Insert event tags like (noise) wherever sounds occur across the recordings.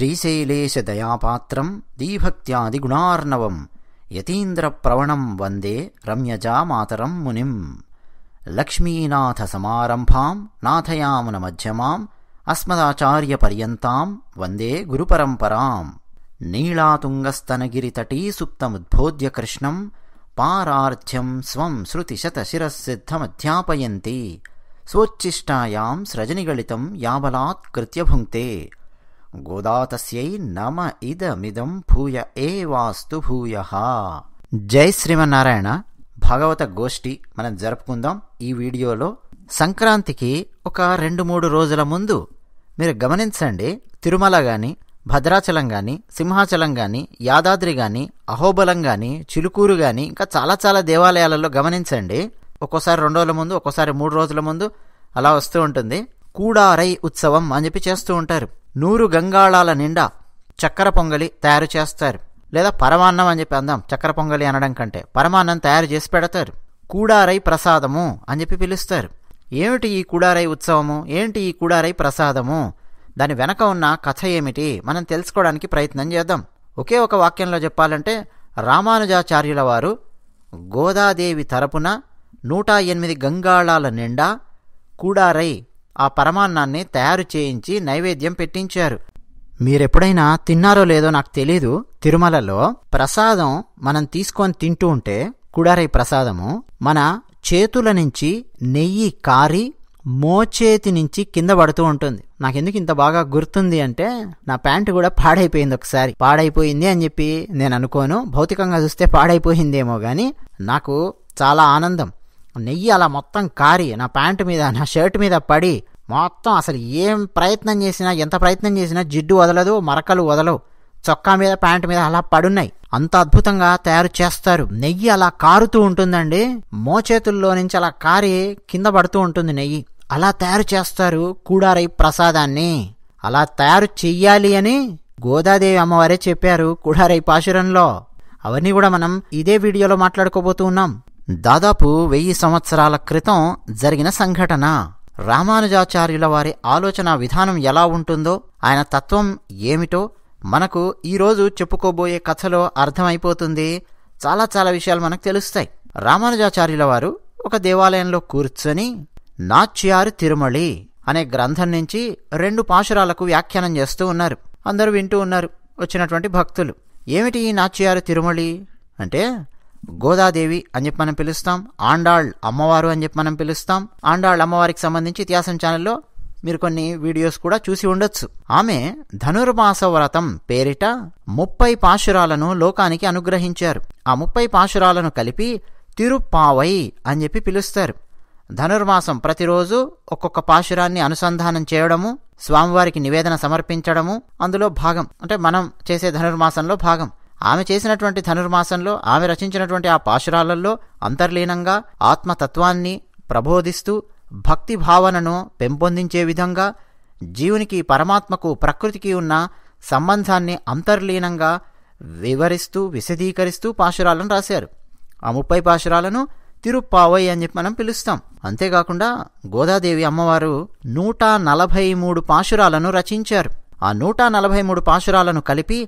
श्रीशैलेश दयापात्रम् दीभक्त्यादि गुणार्णवम् यतीन्द्र प्रवणम् वन्दे रम्यजा मातरम् मुनिम् लक्ष्मीनाथ समारम्भाम् नाथयामुनमध्यमाम् अस्मदाचार्य वन्दे गुरुपरम्पराम् नीलातुङ्गस्तनगिरितटीसुप्तमुद्बोध्य कृष्णम् पारार्ध्यम् स्वम् श्रुतिशत शिरः सिद्धमध्यापयन्ती सोच्चिष्टायाम् स्रजनि गणितम् याबलात्कृत्य भुङ्क्ते గోదాతస్యై నమ ఇదమిదం భూయ ఏ వాస్తు భూయ జై శ్రీమన్నారాయణ భాగవత గోష్ఠి మనం జరుపుకుందాం ఈ వీడియోలో సంక్రాంతికి ఒక రెండు మూడు రోజుల ముందు మీరు గమనించండి తిరుమల కానీ భద్రాచలం కానీ సింహాచలం కానీ యాదాద్రి కానీ అహోబలం కానీ చిలుకూరు కానీ ఇంకా చాలా చాలా దేవాలయాలలో గమనించండి ఒక్కోసారి రెండు రోజుల ముందు ఒక్కోసారి మూడు రోజుల ముందు అలా వస్తూ ఉంటుంది కూడారై ఉత్సవం అని చెప్పి చేస్తూ ఉంటారు నూరు గంగాళాల నిండా చక్కెర పొంగలి తయారు చేస్తారు లేదా పరమాన్నం అని చెప్పి అందాం చక్కెర పొంగలి అనడం కంటే పరమాన్నం తయారు చేసి పెడతారు కూడారై ప్రసాదము అని చెప్పి పిలుస్తారు ఏమిటి ఈ కూడారై ఉత్సవము ఏంటి ఈ కూడారై ప్రసాదము దాని వెనక ఉన్న కథ ఏమిటి మనం తెలుసుకోవడానికి ప్రయత్నం చేద్దాం ఒకే ఒక వాక్యంలో చెప్పాలంటే రామానుజాచార్యుల వారు గోదాదేవి తరపున నూట ఎనిమిది గంగాళాల నిండా కూడారై ఆ పరమాన్నాన్ని తయారు చేయించి నైవేద్యం పెట్టించారు మీరెప్పుడైనా తిన్నారో లేదో నాకు తెలీదు తిరుమలలో ప్రసాదం మనం తీసుకొని తింటూ ఉంటే కుడారై ప్రసాదము మన చేతుల నుంచి నెయ్యి కారి మోచేతి నుంచి కింద పడుతూ ఉంటుంది నాకెందుకు ఇంత బాగా గుర్తుంది అంటే నా ప్యాంటు కూడా పాడైపోయింది ఒకసారి పాడైపోయింది అని చెప్పి నేను అనుకోను భౌతికంగా చూస్తే పాడైపోయిందేమో కానీ నాకు చాలా ఆనందం నెయ్యి అలా మొత్తం కారి నా ప్యాంటు మీద నా షర్ట్ మీద పడి మొత్తం అసలు ఏం ప్రయత్నం చేసినా ఎంత ప్రయత్నం చేసినా జిడ్డు వదలదు మరకలు వదలవు చొక్కా మీద ప్యాంట్ మీద అలా పడున్నాయి అంత అద్భుతంగా తయారు చేస్తారు నెయ్యి అలా కారుతూ ఉంటుందండి మోచేతుల్లో నుంచి అలా కారి కింద పడుతూ ఉంటుంది నెయ్యి అలా తయారు చేస్తారు కూడారై ప్రసాదాన్ని అలా తయారు చెయ్యాలి అని గోదాదేవి అమ్మవారే చెప్పారు కూడారై పాశురంలో అవన్నీ కూడా మనం ఇదే వీడియోలో మాట్లాడుకోబోతూ ఉన్నాం దాదాపు వెయ్యి సంవత్సరాల క్రితం జరిగిన సంఘటన రామానుజాచార్యుల వారి ఆలోచన విధానం ఎలా ఉంటుందో ఆయన తత్వం ఏమిటో మనకు ఈరోజు చెప్పుకోబోయే కథలో అర్థమైపోతుంది చాలా చాలా విషయాలు మనకు తెలుస్తాయి రామానుజాచార్యుల వారు ఒక దేవాలయంలో కూర్చొని నాచ్యారు తిరుమళి అనే గ్రంథం నుంచి రెండు పాశురాలకు వ్యాఖ్యానం చేస్తూ ఉన్నారు అందరూ వింటూ ఉన్నారు వచ్చినటువంటి భక్తులు ఏమిటి ఈ నాచ్యారు తిరుమళి అంటే గోదాదేవి అని చెప్పి మనం పిలుస్తాం ఆండాళ్ అమ్మవారు అని చెప్పి మనం పిలుస్తాం ఆండాళ్ అమ్మవారికి సంబంధించి ఇతిహాసం ఛానల్లో మీరు కొన్ని వీడియోస్ కూడా చూసి ఉండొచ్చు ఆమె ధనుర్మాస వ్రతం పేరిట ముప్పై పాశురాలను లోకానికి అనుగ్రహించారు ఆ ముప్పై పాశురాలను కలిపి తిరుపావై అని చెప్పి పిలుస్తారు ధనుర్మాసం ప్రతిరోజు ఒక్కొక్క పాశురాన్ని అనుసంధానం చేయడము స్వామివారికి నివేదన సమర్పించడము అందులో భాగం అంటే మనం చేసే ధనుర్మాసంలో భాగం ఆమె చేసినటువంటి ధనుర్మాసంలో ఆమె రచించినటువంటి ఆ పాశురాలలో అంతర్లీనంగా ఆత్మతత్వాన్ని ప్రబోధిస్తూ భక్తి భావనను పెంపొందించే విధంగా జీవునికి పరమాత్మకు ప్రకృతికి ఉన్న సంబంధాన్ని అంతర్లీనంగా వివరిస్తూ విశదీకరిస్తూ పాశురాలను రాశారు ఆ ముప్పై పాశురాలను తిరుప్పావై అని చెప్పి మనం పిలుస్తాం అంతేకాకుండా గోదాదేవి అమ్మవారు నూట నలభై మూడు పాశురాలను రచించారు ఆ నూట నలభై మూడు పాశురాలను కలిపి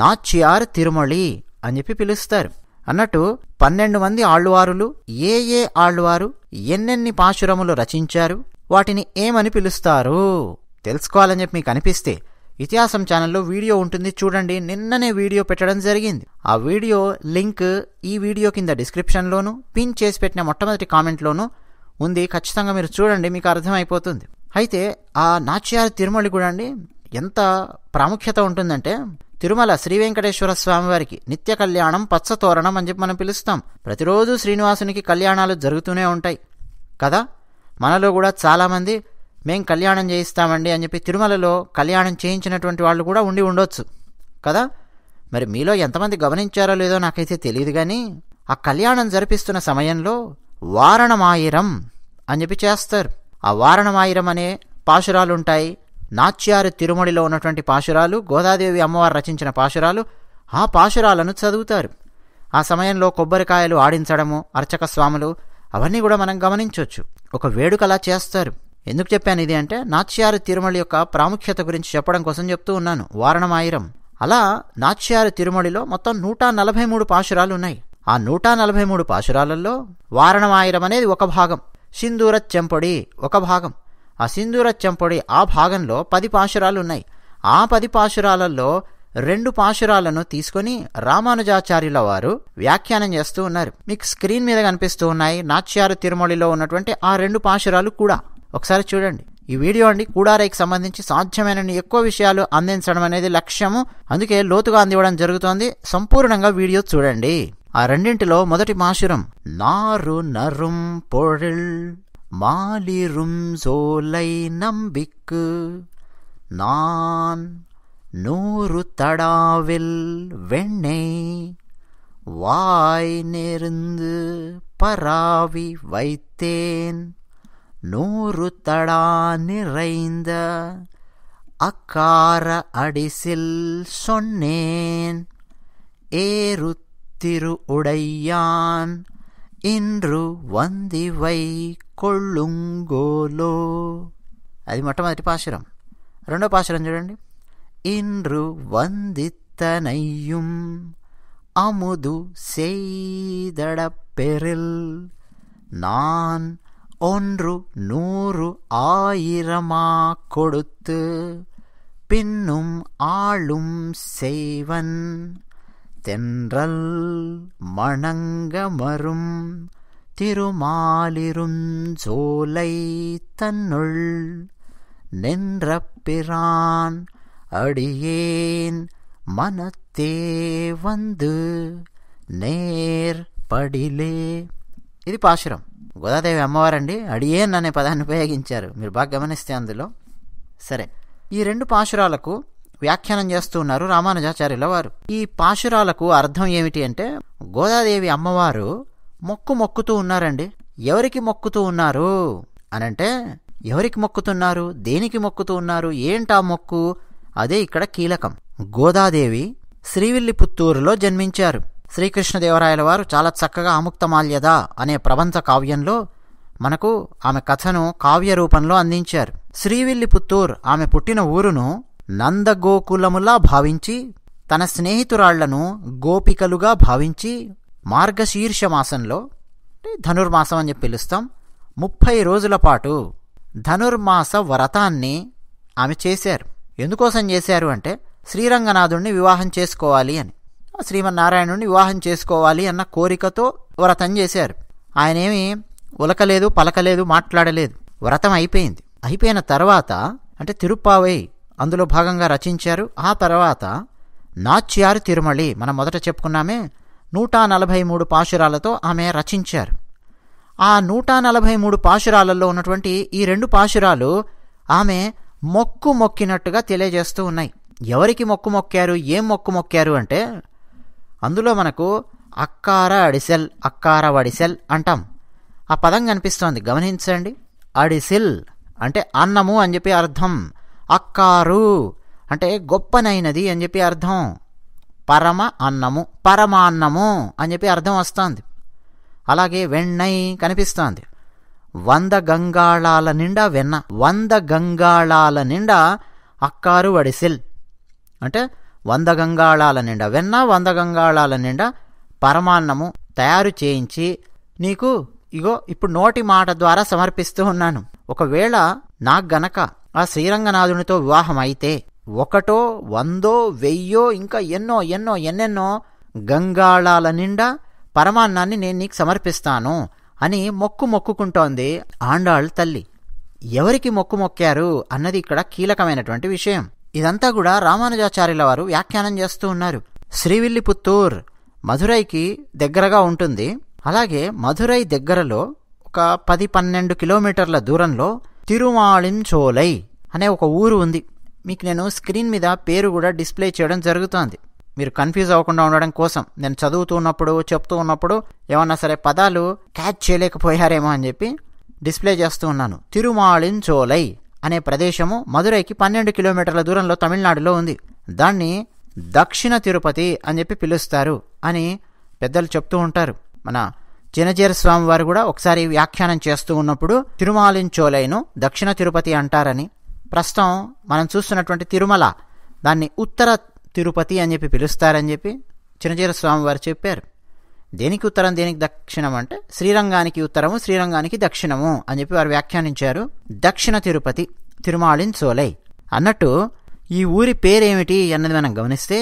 నాచ్యార్ తిరుమళి అని చెప్పి పిలుస్తారు అన్నట్టు పన్నెండు మంది ఆళ్వారులు ఏ ఏ ఆళ్ళువారు ఎన్నెన్ని పాశురములు రచించారు వాటిని ఏమని పిలుస్తారు తెలుసుకోవాలని చెప్పి మీకు అనిపిస్తే ఇతిహాసం ఛానల్లో వీడియో ఉంటుంది చూడండి నిన్ననే వీడియో పెట్టడం జరిగింది ఆ వీడియో లింక్ ఈ వీడియో కింద డిస్క్రిప్షన్లోను పిన్ చేసి పెట్టిన మొట్టమొదటి కామెంట్లోను ఉంది ఖచ్చితంగా మీరు చూడండి మీకు అర్థమైపోతుంది అయితే ఆ నాచ్యార్ తిరుమలి కూడా అండి ఎంత ప్రాముఖ్యత ఉంటుందంటే తిరుమల శ్రీ వెంకటేశ్వర స్వామివారికి నిత్య కళ్యాణం పచ్చతోరణం అని చెప్పి మనం పిలుస్తాం ప్రతిరోజు శ్రీనివాసునికి కళ్యాణాలు జరుగుతూనే ఉంటాయి కదా మనలో కూడా చాలామంది మేం కళ్యాణం చేయిస్తామండి అని చెప్పి తిరుమలలో కళ్యాణం చేయించినటువంటి వాళ్ళు కూడా ఉండి ఉండొచ్చు కదా మరి మీలో ఎంతమంది గమనించారో లేదో నాకైతే తెలియదు కానీ ఆ కళ్యాణం జరిపిస్తున్న సమయంలో వారణమాయిరం అని చెప్పి చేస్తారు ఆ వారణమాయిరం అనే పాశురాలుంటాయి నాచ్యారు తిరుమడిలో ఉన్నటువంటి పాశురాలు గోదాదేవి అమ్మవారు రచించిన పాశురాలు ఆ పాశురాలను చదువుతారు ఆ సమయంలో కొబ్బరికాయలు ఆడించడము అర్చక స్వాములు అవన్నీ కూడా మనం గమనించవచ్చు ఒక వేడుకలా చేస్తారు ఎందుకు చెప్పాను ఇది అంటే నాచ్యారు తిరుమల యొక్క ప్రాముఖ్యత గురించి చెప్పడం కోసం చెప్తూ ఉన్నాను వారణమాయిరం అలా నాచ్యారు తిరుమలిలో మొత్తం నూట నలభై మూడు పాశురాలు ఉన్నాయి ఆ నూట నలభై మూడు పాశురాలలో వారణమాయిరం అనేది ఒక భాగం సింధూర చెంపొడి ఒక భాగం ఆ సింధూర చెంపొడి ఆ భాగంలో పది పాశురాలు ఉన్నాయి ఆ పది పాశురాలలో రెండు పాశురాలను తీసుకొని రామానుజాచార్యుల వారు వ్యాఖ్యానం చేస్తూ ఉన్నారు మీకు స్క్రీన్ మీద కనిపిస్తూ ఉన్నాయి నాచ్యారు తిరుమలిలో ఉన్నటువంటి ఆ రెండు పాశురాలు కూడా ఒకసారి చూడండి ఈ వీడియో అండి కూడారైకి సంబంధించి సాధ్యమైన ఎక్కువ విషయాలు అందించడం అనేది లక్ష్యము అందుకే లోతుగా అందివ్వడం జరుగుతోంది సంపూర్ణంగా వీడియో చూడండి ఆ రెండింటిలో మొదటి మాసురం నారు నరుం పొడిల్ மாலிரும் சோலை நம்பிக்கு நான் நூறு தடாவில் வெண்ணெய் வாய் நெருந்து பராவி வைத்தேன் நூறு தடா நிறைந்த அக்கார அடிசில் சொன்னேன் ஏறு திரு உடையான் இன்று கொள்ளுங்கோலோ அது అది మొట్టమొదటి பாசுரம் రెండో பாசுரம் చూడండి இன்று வந்தித்தனையும் அமுது செய்தட பெறில் நான் ஒன்று நூறு ஆயிரமா கொடுத்து பின்னும் ஆளும் செய்வன் தென்றல் மணங்கமரும் திருமாலிரும் சோலை தன்னுள் நின்ற பிரான் அடியேன் மனத்தே வந்து నేర్ పడిలే ఇది పాశురం గోదాదేవి అమ్మవారండి అడియేన్ అనే పదాన్ని ఉపయోగించారు మీరు బాగా గమనిస్తే అందులో సరే ఈ రెండు పాశురాలకు వ్యాఖ్యానం చేస్తూ ఉన్నారు రామానుజాచార్యుల వారు ఈ పాశురాలకు అర్థం ఏమిటి అంటే గోదాదేవి అమ్మవారు మొక్కు మొక్కుతూ ఉన్నారండి ఎవరికి మొక్కుతూ ఉన్నారు అనంటే ఎవరికి మొక్కుతున్నారు దేనికి మొక్కుతూ ఉన్నారు ఏంటా మొక్కు అదే ఇక్కడ కీలకం గోదాదేవి శ్రీవిల్లి పుత్తూరులో జన్మించారు శ్రీకృష్ణదేవరాయల వారు చాలా చక్కగా అముక్తమాల్యద అనే ప్రబంధ కావ్యంలో మనకు ఆమె కథను కావ్య రూపంలో అందించారు పుత్తూర్ ఆమె పుట్టిన ఊరును నందగోకులములా భావించి తన స్నేహితురాళ్లను గోపికలుగా భావించి మార్గశీర్ష మాసంలో ధనుర్మాసం అని చెప్పి పిలుస్తాం ముప్పై రోజుల పాటు ధనుర్మాస వ్రతాన్ని ఆమె చేశారు ఎందుకోసం చేశారు అంటే శ్రీరంగనాథుణ్ణి వివాహం చేసుకోవాలి అని శ్రీమన్నారాయణుణ్ణి వివాహం చేసుకోవాలి అన్న కోరికతో వ్రతం చేశారు ఆయనేమి ఉలకలేదు పలకలేదు మాట్లాడలేదు వ్రతం అయిపోయింది అయిపోయిన తర్వాత అంటే తిరుప్పావై అందులో భాగంగా రచించారు ఆ తర్వాత నాచ్యారు తిరుమళి మనం మొదట చెప్పుకున్నామే నూట నలభై మూడు పాశురాలతో ఆమె రచించారు ఆ నూట నలభై మూడు పాశురాలలో ఉన్నటువంటి ఈ రెండు పాశురాలు ఆమె మొక్కు మొక్కినట్టుగా తెలియజేస్తూ ఉన్నాయి ఎవరికి మొక్కు మొక్కారు ఏం మొక్కు మొక్కారు అంటే అందులో మనకు అక్కార అడిసెల్ అక్కార వడిసెల్ అంటాం ఆ పదం కనిపిస్తోంది గమనించండి అడిసిల్ అంటే అన్నము అని చెప్పి అర్థం అక్కారు అంటే గొప్పనైనది అని చెప్పి అర్థం పరమ అన్నము పరమాన్నము అని చెప్పి అర్థం వస్తుంది అలాగే వెన్నై కనిపిస్తుంది వంద గంగాళాల నిండా వెన్న వంద గంగాళాల నిండా అక్కారు వడిసిల్ అంటే వంద గంగాళాల నిండా వెన్న వంద గంగాళాల నిండా పరమాన్నము తయారు చేయించి నీకు ఇగో ఇప్పుడు నోటి మాట ద్వారా సమర్పిస్తూ ఉన్నాను ఒకవేళ నాకు గనక ఆ శ్రీరంగనాథునితో వివాహం అయితే ఒకటో వందో వెయ్యో ఇంకా ఎన్నో ఎన్నో ఎన్నెన్నో గంగాళాల నిండా పరమాన్నాన్ని నేను నీకు సమర్పిస్తాను అని మొక్కు మొక్కుకుంటోంది ఆండాళ్ తల్లి ఎవరికి మొక్కు మొక్కారు అన్నది ఇక్కడ కీలకమైనటువంటి విషయం ఇదంతా కూడా రామానుజాచార్యుల వారు వ్యాఖ్యానం చేస్తూ ఉన్నారు శ్రీవిల్లిపుత్తూర్ మధురైకి దగ్గరగా ఉంటుంది అలాగే మధురై దగ్గరలో ఒక పది పన్నెండు కిలోమీటర్ల దూరంలో తిరుమాళించోలై అనే ఒక ఊరు ఉంది మీకు నేను స్క్రీన్ మీద పేరు కూడా డిస్ప్లే చేయడం జరుగుతోంది మీరు కన్ఫ్యూజ్ అవ్వకుండా ఉండడం కోసం నేను చదువుతూ ఉన్నప్పుడు చెప్తూ ఉన్నప్పుడు ఏమన్నా సరే పదాలు క్యాచ్ చేయలేకపోయారేమో అని చెప్పి డిస్ప్లే చేస్తూ ఉన్నాను తిరుమాళించోలై అనే ప్రదేశము మధురైకి పన్నెండు కిలోమీటర్ల దూరంలో తమిళనాడులో ఉంది దాన్ని దక్షిణ తిరుపతి అని చెప్పి పిలుస్తారు అని పెద్దలు చెప్తూ ఉంటారు మన చినచేర స్వామి వారు కూడా ఒకసారి వ్యాఖ్యానం చేస్తూ ఉన్నప్పుడు తిరుమాలించోలైను దక్షిణ తిరుపతి అంటారని ప్రస్తుతం మనం చూస్తున్నటువంటి తిరుమల దాన్ని ఉత్తర తిరుపతి అని చెప్పి పిలుస్తారని చెప్పి చినచేర స్వామి వారు చెప్పారు దేనికి ఉత్తరం దేనికి దక్షిణం అంటే శ్రీరంగానికి ఉత్తరము శ్రీరంగానికి దక్షిణము అని చెప్పి వారు వ్యాఖ్యానించారు దక్షిణ తిరుపతి తిరుమాళిన్ సోలై అన్నట్టు ఈ ఊరి పేరేమిటి అన్నది మనం గమనిస్తే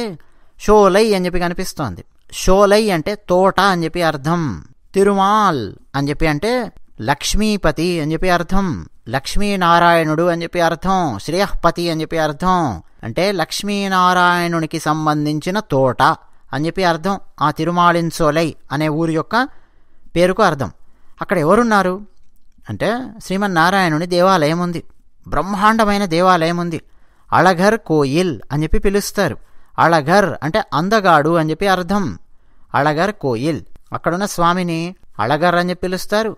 షోలై అని చెప్పి కనిపిస్తోంది షోలై అంటే తోట అని చెప్పి అర్థం తిరుమాల్ అని చెప్పి అంటే లక్ష్మీపతి అని చెప్పి అర్థం లక్ష్మీనారాయణుడు అని చెప్పి అర్థం శ్రేయపతి అని చెప్పి అర్థం అంటే లక్ష్మీనారాయణునికి సంబంధించిన తోట అని చెప్పి అర్థం ఆ సోలై అనే ఊరి యొక్క పేరుకు అర్థం అక్కడ ఎవరున్నారు అంటే శ్రీమన్నారాయణుని దేవాలయం ఉంది బ్రహ్మాండమైన దేవాలయం ఉంది అళఘర్ కోయిల్ అని చెప్పి పిలుస్తారు అళఘర్ అంటే అందగాడు అని చెప్పి అర్థం అళఘర్ కోయిల్ అక్కడున్న స్వామిని అళగర్ అని చెప్పి పిలుస్తారు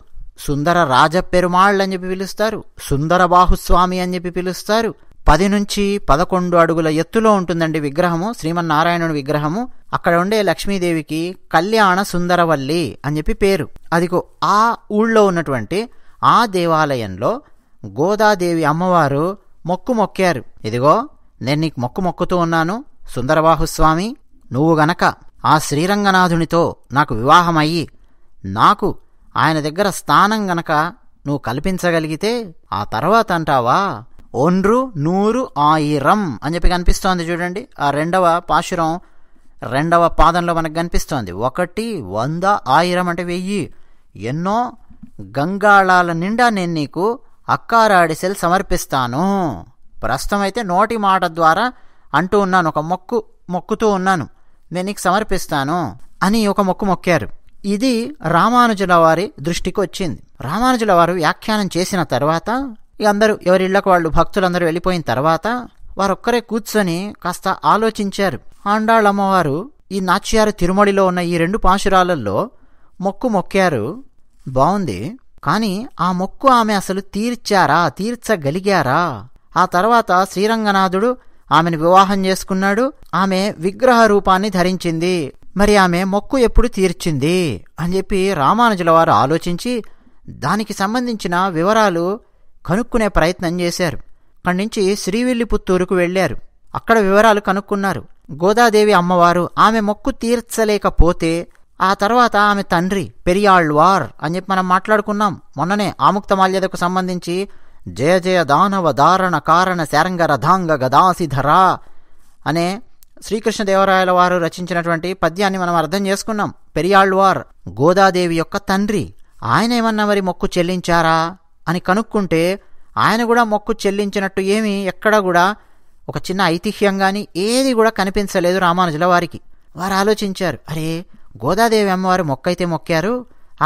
సుందర రాజ పెరుమాళ్ళు అని చెప్పి పిలుస్తారు సుందర బాహుస్వామి అని చెప్పి పిలుస్తారు పది నుంచి పదకొండు అడుగుల ఎత్తులో ఉంటుందండి విగ్రహము శ్రీమన్నారాయణుని విగ్రహము అక్కడ ఉండే లక్ష్మీదేవికి కళ్యాణ సుందరవల్లి అని చెప్పి పేరు అదిగో ఆ ఊళ్ళో ఉన్నటువంటి ఆ దేవాలయంలో గోదాదేవి అమ్మవారు మొక్కు మొక్కారు ఇదిగో నేను నీకు మొక్కు మొక్కుతూ ఉన్నాను సుందరబాహుస్వామి నువ్వు గనక ఆ శ్రీరంగనాథునితో నాకు వివాహమయ్యి నాకు ఆయన దగ్గర స్థానం గనక నువ్వు కల్పించగలిగితే ఆ తర్వాత అంటావా ఒండ్రు నూరు ఆయిరం అని చెప్పి కనిపిస్తోంది చూడండి ఆ రెండవ పాశురం రెండవ పాదంలో మనకు కనిపిస్తోంది ఒకటి వంద ఆయిరం అంటే వెయ్యి ఎన్నో గంగాళాల నిండా నేను నీకు అక్కారాడిసెలు సమర్పిస్తాను ప్రస్తుతం అయితే నోటి మాట ద్వారా అంటూ ఉన్నాను ఒక మొక్కు మొక్కుతూ ఉన్నాను నేను నీకు సమర్పిస్తాను అని ఒక మొక్కు మొక్కారు ఇది రామానుజుల వారి దృష్టికి వచ్చింది రామానుజుల వారు వ్యాఖ్యానం చేసిన తర్వాత అందరూ ఎవరిళ్లకు వాళ్ళు భక్తులందరూ వెళ్ళిపోయిన తర్వాత వారొక్కరే కూర్చొని కాస్త ఆలోచించారు ఆండాళ్ళమ్మవారు ఈ నాచ్యారు తిరుమడిలో ఉన్న ఈ రెండు పాశురాలల్లో మొక్కు మొక్కారు బాగుంది కానీ ఆ మొక్కు ఆమె అసలు తీర్చారా తీర్చగలిగారా ఆ తర్వాత శ్రీరంగనాథుడు ఆమెను వివాహం చేసుకున్నాడు ఆమె విగ్రహ రూపాన్ని ధరించింది మరి ఆమె మొక్కు ఎప్పుడు తీర్చింది అని చెప్పి రామానుజుల వారు ఆలోచించి దానికి సంబంధించిన వివరాలు కనుక్కునే ప్రయత్నం చేశారు అక్కడి నుంచి శ్రీవిల్లిపుత్తూరుకు వెళ్ళారు అక్కడ వివరాలు కనుక్కున్నారు గోదాదేవి అమ్మవారు ఆమె మొక్కు తీర్చలేకపోతే ఆ తర్వాత ఆమె తండ్రి పెరియాళ్వార్ అని చెప్పి మనం మాట్లాడుకున్నాం మొన్ననే ఆముక్తమాల్యదకు సంబంధించి జయ జయ దానవ దారణ కారణ రథాంగ గదాసిధరా అనే శ్రీకృష్ణదేవరాయల వారు రచించినటువంటి పద్యాన్ని మనం అర్థం చేసుకున్నాం పెరియాళ్వార్ గోదాదేవి యొక్క తండ్రి ఆయన ఏమన్నా మరి మొక్కు చెల్లించారా అని కనుక్కుంటే ఆయన కూడా మొక్కు చెల్లించినట్టు ఏమీ ఎక్కడ కూడా ఒక చిన్న ఐతిహ్యం కానీ ఏది కూడా కనిపించలేదు రామానుజుల వారికి వారు ఆలోచించారు అరే గోదాదేవి అమ్మవారి మొక్కైతే మొక్కారు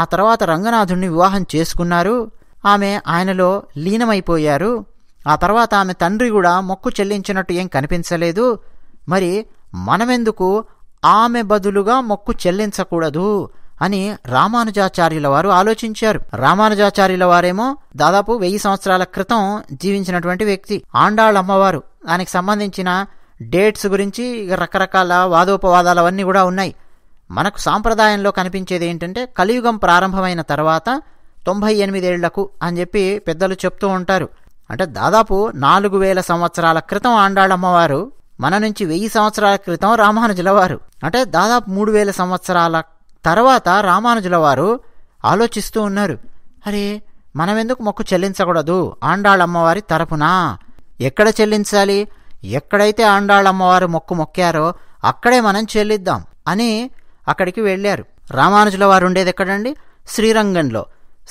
ఆ తర్వాత రంగనాథుణ్ణి వివాహం చేసుకున్నారు ఆమె ఆయనలో లీనమైపోయారు ఆ తర్వాత ఆమె తండ్రి కూడా మొక్కు చెల్లించినట్టు ఏం కనిపించలేదు మరి మనమెందుకు ఆమె బదులుగా మొక్కు చెల్లించకూడదు అని రామానుజాచార్యుల వారు ఆలోచించారు రామానుజాచార్యుల వారేమో దాదాపు వెయ్యి సంవత్సరాల క్రితం జీవించినటువంటి వ్యక్తి ఆండాళ్ళ అమ్మవారు దానికి సంబంధించిన డేట్స్ గురించి రకరకాల వాదోపవాదాలు అవన్నీ కూడా ఉన్నాయి మనకు సాంప్రదాయంలో కనిపించేది ఏంటంటే కలియుగం ప్రారంభమైన తర్వాత తొంభై ఎనిమిదేళ్లకు అని చెప్పి పెద్దలు చెప్తూ ఉంటారు అంటే దాదాపు నాలుగు వేల సంవత్సరాల క్రితం ఆండాళ్ళమ్మవారు మన నుంచి వెయ్యి సంవత్సరాల క్రితం రామానుజుల వారు అంటే దాదాపు మూడు వేల సంవత్సరాల తర్వాత రామానుజుల వారు ఆలోచిస్తూ ఉన్నారు అరే మనమెందుకు మొక్కు చెల్లించకూడదు ఆండాళ్ళమ్మవారి తరపునా ఎక్కడ చెల్లించాలి ఎక్కడైతే ఆండాళ్ళమ్మవారు మొక్కు మొక్కారో అక్కడే మనం చెల్లిద్దాం అని అక్కడికి వెళ్ళారు రామానుజుల వారు ఉండేది ఎక్కడండి శ్రీరంగంలో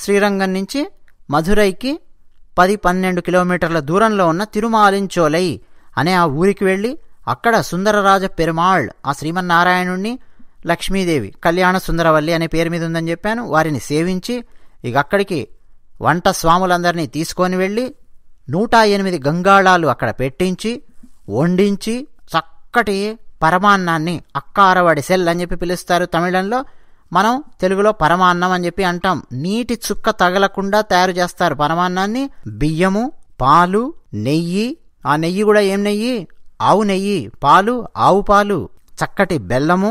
శ్రీరంగం నుంచి మధురైకి పది పన్నెండు కిలోమీటర్ల దూరంలో ఉన్న తిరుమాలించోలై అనే ఆ ఊరికి వెళ్ళి అక్కడ సుందరరాజ పెరుమాళ్ ఆ శ్రీమన్నారాయణుణ్ణి లక్ష్మీదేవి కళ్యాణ సుందరవల్లి అనే పేరు మీద ఉందని చెప్పాను వారిని సేవించి ఇక అక్కడికి వంట స్వాములందరినీ తీసుకొని వెళ్ళి నూట ఎనిమిది గంగాళాలు అక్కడ పెట్టించి వండించి చక్కటి పరమాన్నాన్ని అక్కారవాడి సెల్ అని చెప్పి పిలుస్తారు తమిళంలో మనం తెలుగులో పరమాన్నం అని చెప్పి అంటాం నీటి చుక్క తగలకుండా తయారు చేస్తారు పరమాన్నాన్ని బియ్యము పాలు నెయ్యి ఆ నెయ్యి కూడా ఏం నెయ్యి ఆవు నెయ్యి పాలు ఆవు పాలు చక్కటి బెల్లము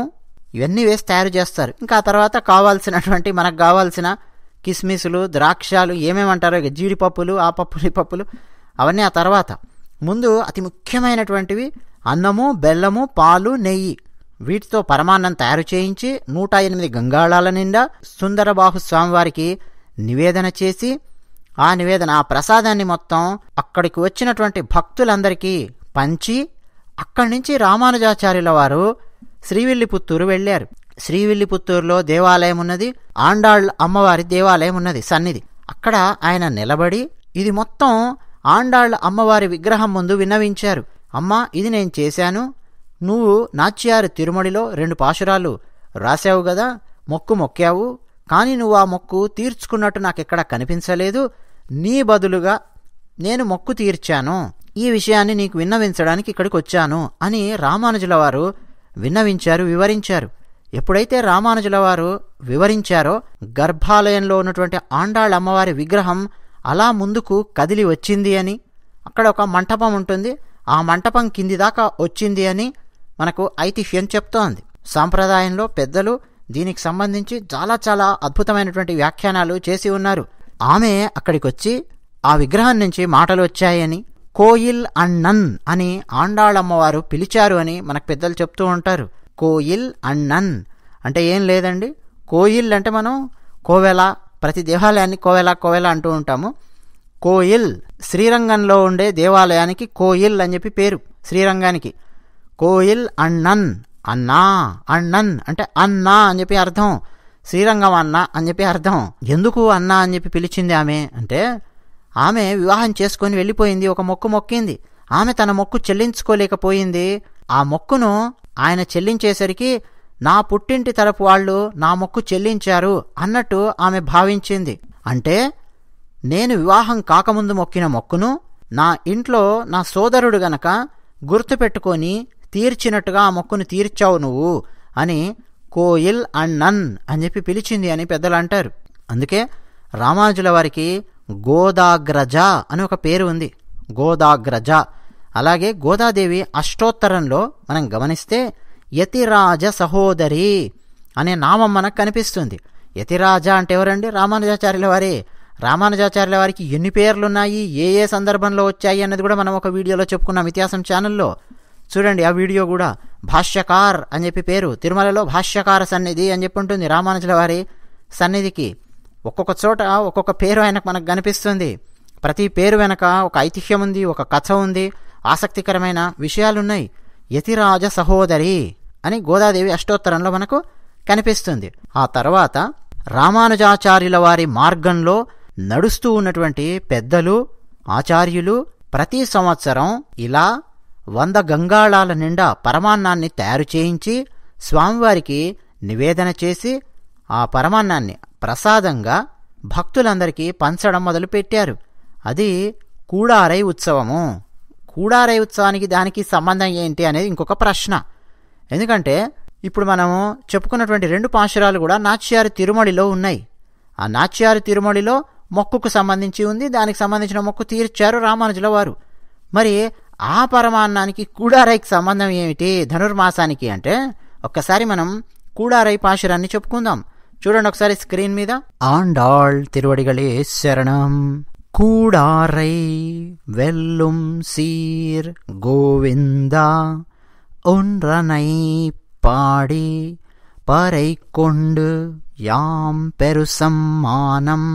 ఇవన్నీ వేసి తయారు చేస్తారు ఇంకా ఆ తర్వాత కావాల్సినటువంటి మనకు కావాల్సిన కిస్మిస్లు ద్రాక్షాలు ఏమేమంటారో జీడిపప్పులు ఆ పప్పులు పప్పులు అవన్నీ ఆ తర్వాత ముందు అతి ముఖ్యమైనటువంటివి అన్నము బెల్లము పాలు నెయ్యి వీటితో పరమాన్నం తయారు చేయించి నూట ఎనిమిది గంగాళాల నిండా సుందరబాహు స్వామివారికి నివేదన చేసి ఆ నివేదన ఆ ప్రసాదాన్ని మొత్తం అక్కడికి వచ్చినటువంటి భక్తులందరికీ పంచి అక్కడి నుంచి రామానుజాచార్యుల వారు శ్రీవిల్లిపుత్తూరు వెళ్ళారు శ్రీవిల్లిపుత్తూరులో దేవాలయం ఉన్నది ఆండాళ్ అమ్మవారి దేవాలయం ఉన్నది సన్నిధి అక్కడ ఆయన నిలబడి ఇది మొత్తం ఆండాళ్ళ అమ్మవారి విగ్రహం ముందు విన్నవించారు అమ్మా ఇది నేను చేశాను నువ్వు నాచ్యారి తిరుమడిలో రెండు పాశురాలు రాశావు గదా మొక్కు మొక్కావు కానీ నువ్వు ఆ మొక్కు తీర్చుకున్నట్టు నాకెక్కడ కనిపించలేదు నీ బదులుగా నేను మొక్కు తీర్చాను ఈ విషయాన్ని నీకు విన్నవించడానికి ఇక్కడికి వచ్చాను అని రామానుజుల వారు విన్నవించారు వివరించారు ఎప్పుడైతే రామానుజుల వారు వివరించారో గర్భాలయంలో ఉన్నటువంటి ఆండాళ్ అమ్మవారి విగ్రహం అలా ముందుకు కదిలి వచ్చింది అని అక్కడ ఒక మంటపం ఉంటుంది ఆ మంటపం కింది దాకా వచ్చింది అని మనకు ఐతిహ్యం చెప్తోంది సాంప్రదాయంలో పెద్దలు దీనికి సంబంధించి చాలా చాలా అద్భుతమైనటువంటి వ్యాఖ్యానాలు చేసి ఉన్నారు ఆమె అక్కడికి వచ్చి ఆ విగ్రహం నుంచి మాటలు వచ్చాయని కోయిల్ అన్నన్ అని ఆండాళమ్మవారు పిలిచారు అని మనకు పెద్దలు చెప్తూ ఉంటారు కోయిల్ అన్నన్ అంటే ఏం లేదండి కోయిల్ అంటే మనం కోవెల ప్రతి దేవాలయాన్ని కోవెల కోవెల అంటూ ఉంటాము కోయిల్ శ్రీరంగంలో ఉండే దేవాలయానికి కోయిల్ అని చెప్పి పేరు శ్రీరంగానికి కోయిల్ అన్నన్ అన్నా అన్నన్ అంటే అన్నా అని చెప్పి అర్థం శ్రీరంగం అన్న అని చెప్పి అర్థం ఎందుకు అన్నా అని చెప్పి పిలిచింది ఆమె అంటే ఆమె వివాహం చేసుకొని వెళ్ళిపోయింది ఒక మొక్కు మొక్కింది ఆమె తన మొక్కు చెల్లించుకోలేకపోయింది ఆ మొక్కును ఆయన చెల్లించేసరికి నా పుట్టింటి తరపు వాళ్ళు నా మొక్కు చెల్లించారు అన్నట్టు ఆమె భావించింది అంటే నేను వివాహం కాకముందు మొక్కిన మొక్కును నా ఇంట్లో నా సోదరుడు గనక గుర్తుపెట్టుకొని తీర్చినట్టుగా ఆ మొక్కును తీర్చావు నువ్వు అని కోయిల్ నన్ అని చెప్పి పిలిచింది అని పెద్దలు అంటారు అందుకే రామానుజుల వారికి గోదాగ్రజ అని ఒక పేరు ఉంది గోదాగ్రజ అలాగే గోదాదేవి అష్టోత్తరంలో మనం గమనిస్తే యతిరాజ సహోదరి అనే నామం మనకు కనిపిస్తుంది యతిరాజ అంటే ఎవరండి రామానుజాచార్యుల వారి రామానుజాచార్యుల వారికి ఎన్ని పేర్లున్నాయి ఏ ఏ సందర్భంలో వచ్చాయి అన్నది కూడా మనం ఒక వీడియోలో చెప్పుకున్నాం ఇతిహాసం ఛానల్లో చూడండి ఆ వీడియో కూడా భాష్యకార్ అని చెప్పి పేరు తిరుమలలో భాష్యకార సన్నిధి అని చెప్పి ఉంటుంది రామానుజుల వారి సన్నిధికి ఒక్కొక్క చోట ఒక్కొక్క పేరు ఆయనకు మనకు కనిపిస్తుంది ప్రతి పేరు వెనక ఒక ఐతిహ్యం ఉంది ఒక కథ ఉంది ఆసక్తికరమైన విషయాలున్నాయి యతిరాజ సహోదరి అని గోదాదేవి అష్టోత్తరంలో మనకు కనిపిస్తుంది ఆ తర్వాత రామానుజాచార్యుల వారి మార్గంలో నడుస్తూ ఉన్నటువంటి పెద్దలు ఆచార్యులు ప్రతి సంవత్సరం ఇలా వంద గంగాళాల నిండా పరమాన్నాన్ని తయారు చేయించి స్వామివారికి నివేదన చేసి ఆ పరమాన్నాన్ని ప్రసాదంగా భక్తులందరికీ పంచడం మొదలుపెట్టారు అది కూడారై ఉత్సవము కూడారై ఉత్సవానికి దానికి సంబంధం ఏంటి అనేది ఇంకొక ప్రశ్న ఎందుకంటే ఇప్పుడు మనము చెప్పుకున్నటువంటి రెండు పాశురాలు కూడా నాచ్యారు తిరుమడిలో ఉన్నాయి ఆ నాచ్యారు తిరుమడిలో మొక్కుకు సంబంధించి ఉంది దానికి సంబంధించిన మొక్కు తీర్చారు రామానుజుల వారు మరి ఆ పరమాన్నానికి కూడారైకి సంబంధం ఏమిటి ధనుర్మాసానికి అంటే ఒక్కసారి మనం కూడారై పాశురాన్ని చెప్పుకుందాం చూడండి ఒకసారి స్క్రీన్ మీద ఆండాళ్ తిరువడిగలే శరణం కూడారై వెల్లుం சீர் கோவிந்தா పాడి పరై కొండు యాం யாம் பெருசம்மானம்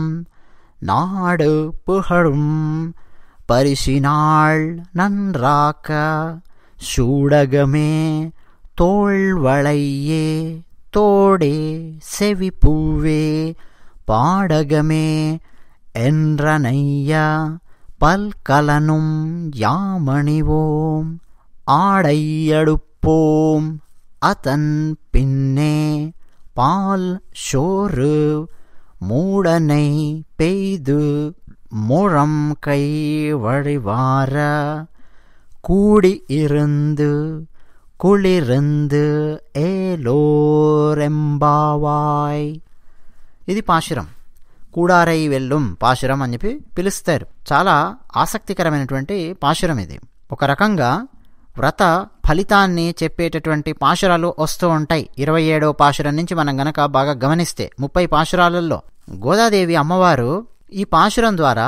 నాడు புகழும் பரிசினாள் நன்றாக்க சூடகமே தோள்வளையே தோடே செவி பூவே பாடகமே என்றனையா பல்கலனும் யாமணிவோம் ஆடையடுப்போம் அதன் பின்னே பால் சோறு மூடனை பெய்து முழம் கை வழிவார கூடி இருந்து குளிர்ந்து ఏలోరెంబావాయ్ ఇది పాశురం కూడారై వెళ్ళుం పాశురం అని చెప్పి పిలుస్తారు చాలా ఆసక్తికరమైనటువంటి పాశురం ఇది ఒక రకంగా వ్రత ఫలితాన్ని చెప్పేటటువంటి పాశురాలు వస్తూ ఉంటాయి ఇరవై ఏడవ పాశురం నుంచి మనం గనక బాగా గమనిస్తే ముప్పై పాశురాలలో గోదాదేవి అమ్మవారు ఈ పాశురం ద్వారా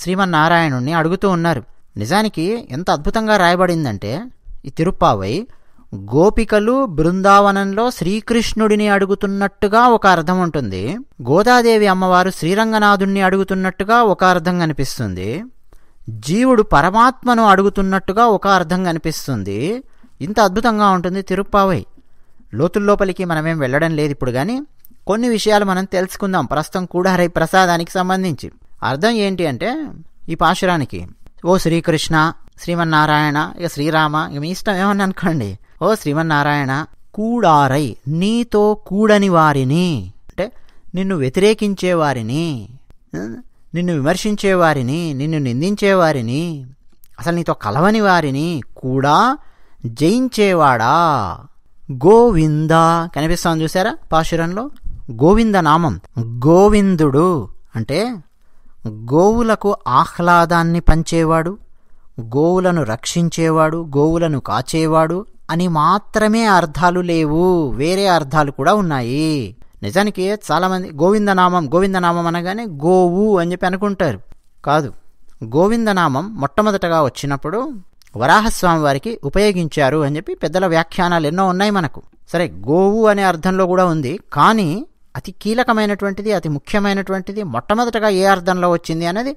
శ్రీమన్నారాయణుణ్ణి అడుగుతూ ఉన్నారు నిజానికి ఎంత అద్భుతంగా రాయబడిందంటే ఈ తిరుప్పావై గోపికలు బృందావనంలో శ్రీకృష్ణుడిని అడుగుతున్నట్టుగా ఒక అర్థం ఉంటుంది గోదాదేవి అమ్మవారు శ్రీరంగనాథుణ్ణి అడుగుతున్నట్టుగా ఒక అర్థం కనిపిస్తుంది జీవుడు పరమాత్మను అడుగుతున్నట్టుగా ఒక అర్థం కనిపిస్తుంది ఇంత అద్భుతంగా ఉంటుంది తిరుప్పావై లోతుల్లోపలికి మనమేం వెళ్ళడం లేదు ఇప్పుడు కానీ కొన్ని విషయాలు మనం తెలుసుకుందాం ప్రస్తుతం కూడా హరి ప్రసాదానికి సంబంధించి అర్థం ఏంటి అంటే ఈ పాశురానికి ఓ శ్రీకృష్ణ శ్రీమన్నారాయణ ఇక శ్రీరామ ఇక మీ ఇష్టం ఏమని అనుకోండి ఓ శ్రీమన్నారాయణ కూడారై నీతో కూడని వారిని అంటే నిన్ను వ్యతిరేకించే వారిని నిన్ను విమర్శించే వారిని నిన్ను నిందించేవారిని అసలు నీతో కలవని వారిని కూడా జయించేవాడా గోవిందా కనిపిస్తాను చూసారా పాశురంలో గోవిందనామం గోవిందుడు అంటే గోవులకు ఆహ్లాదాన్ని పంచేవాడు గోవులను రక్షించేవాడు గోవులను కాచేవాడు అని మాత్రమే అర్థాలు లేవు వేరే అర్థాలు కూడా ఉన్నాయి నిజానికి చాలామంది గోవిందనామం గోవిందనామం అనగానే గోవు అని చెప్పి అనుకుంటారు కాదు గోవిందనామం మొట్టమొదటగా వచ్చినప్పుడు వరాహస్వామి వారికి ఉపయోగించారు అని చెప్పి పెద్దల వ్యాఖ్యానాలు ఎన్నో ఉన్నాయి మనకు సరే గోవు అనే అర్థంలో కూడా ఉంది కానీ అతి కీలకమైనటువంటిది అతి ముఖ్యమైనటువంటిది మొట్టమొదటగా ఏ అర్థంలో వచ్చింది అనేది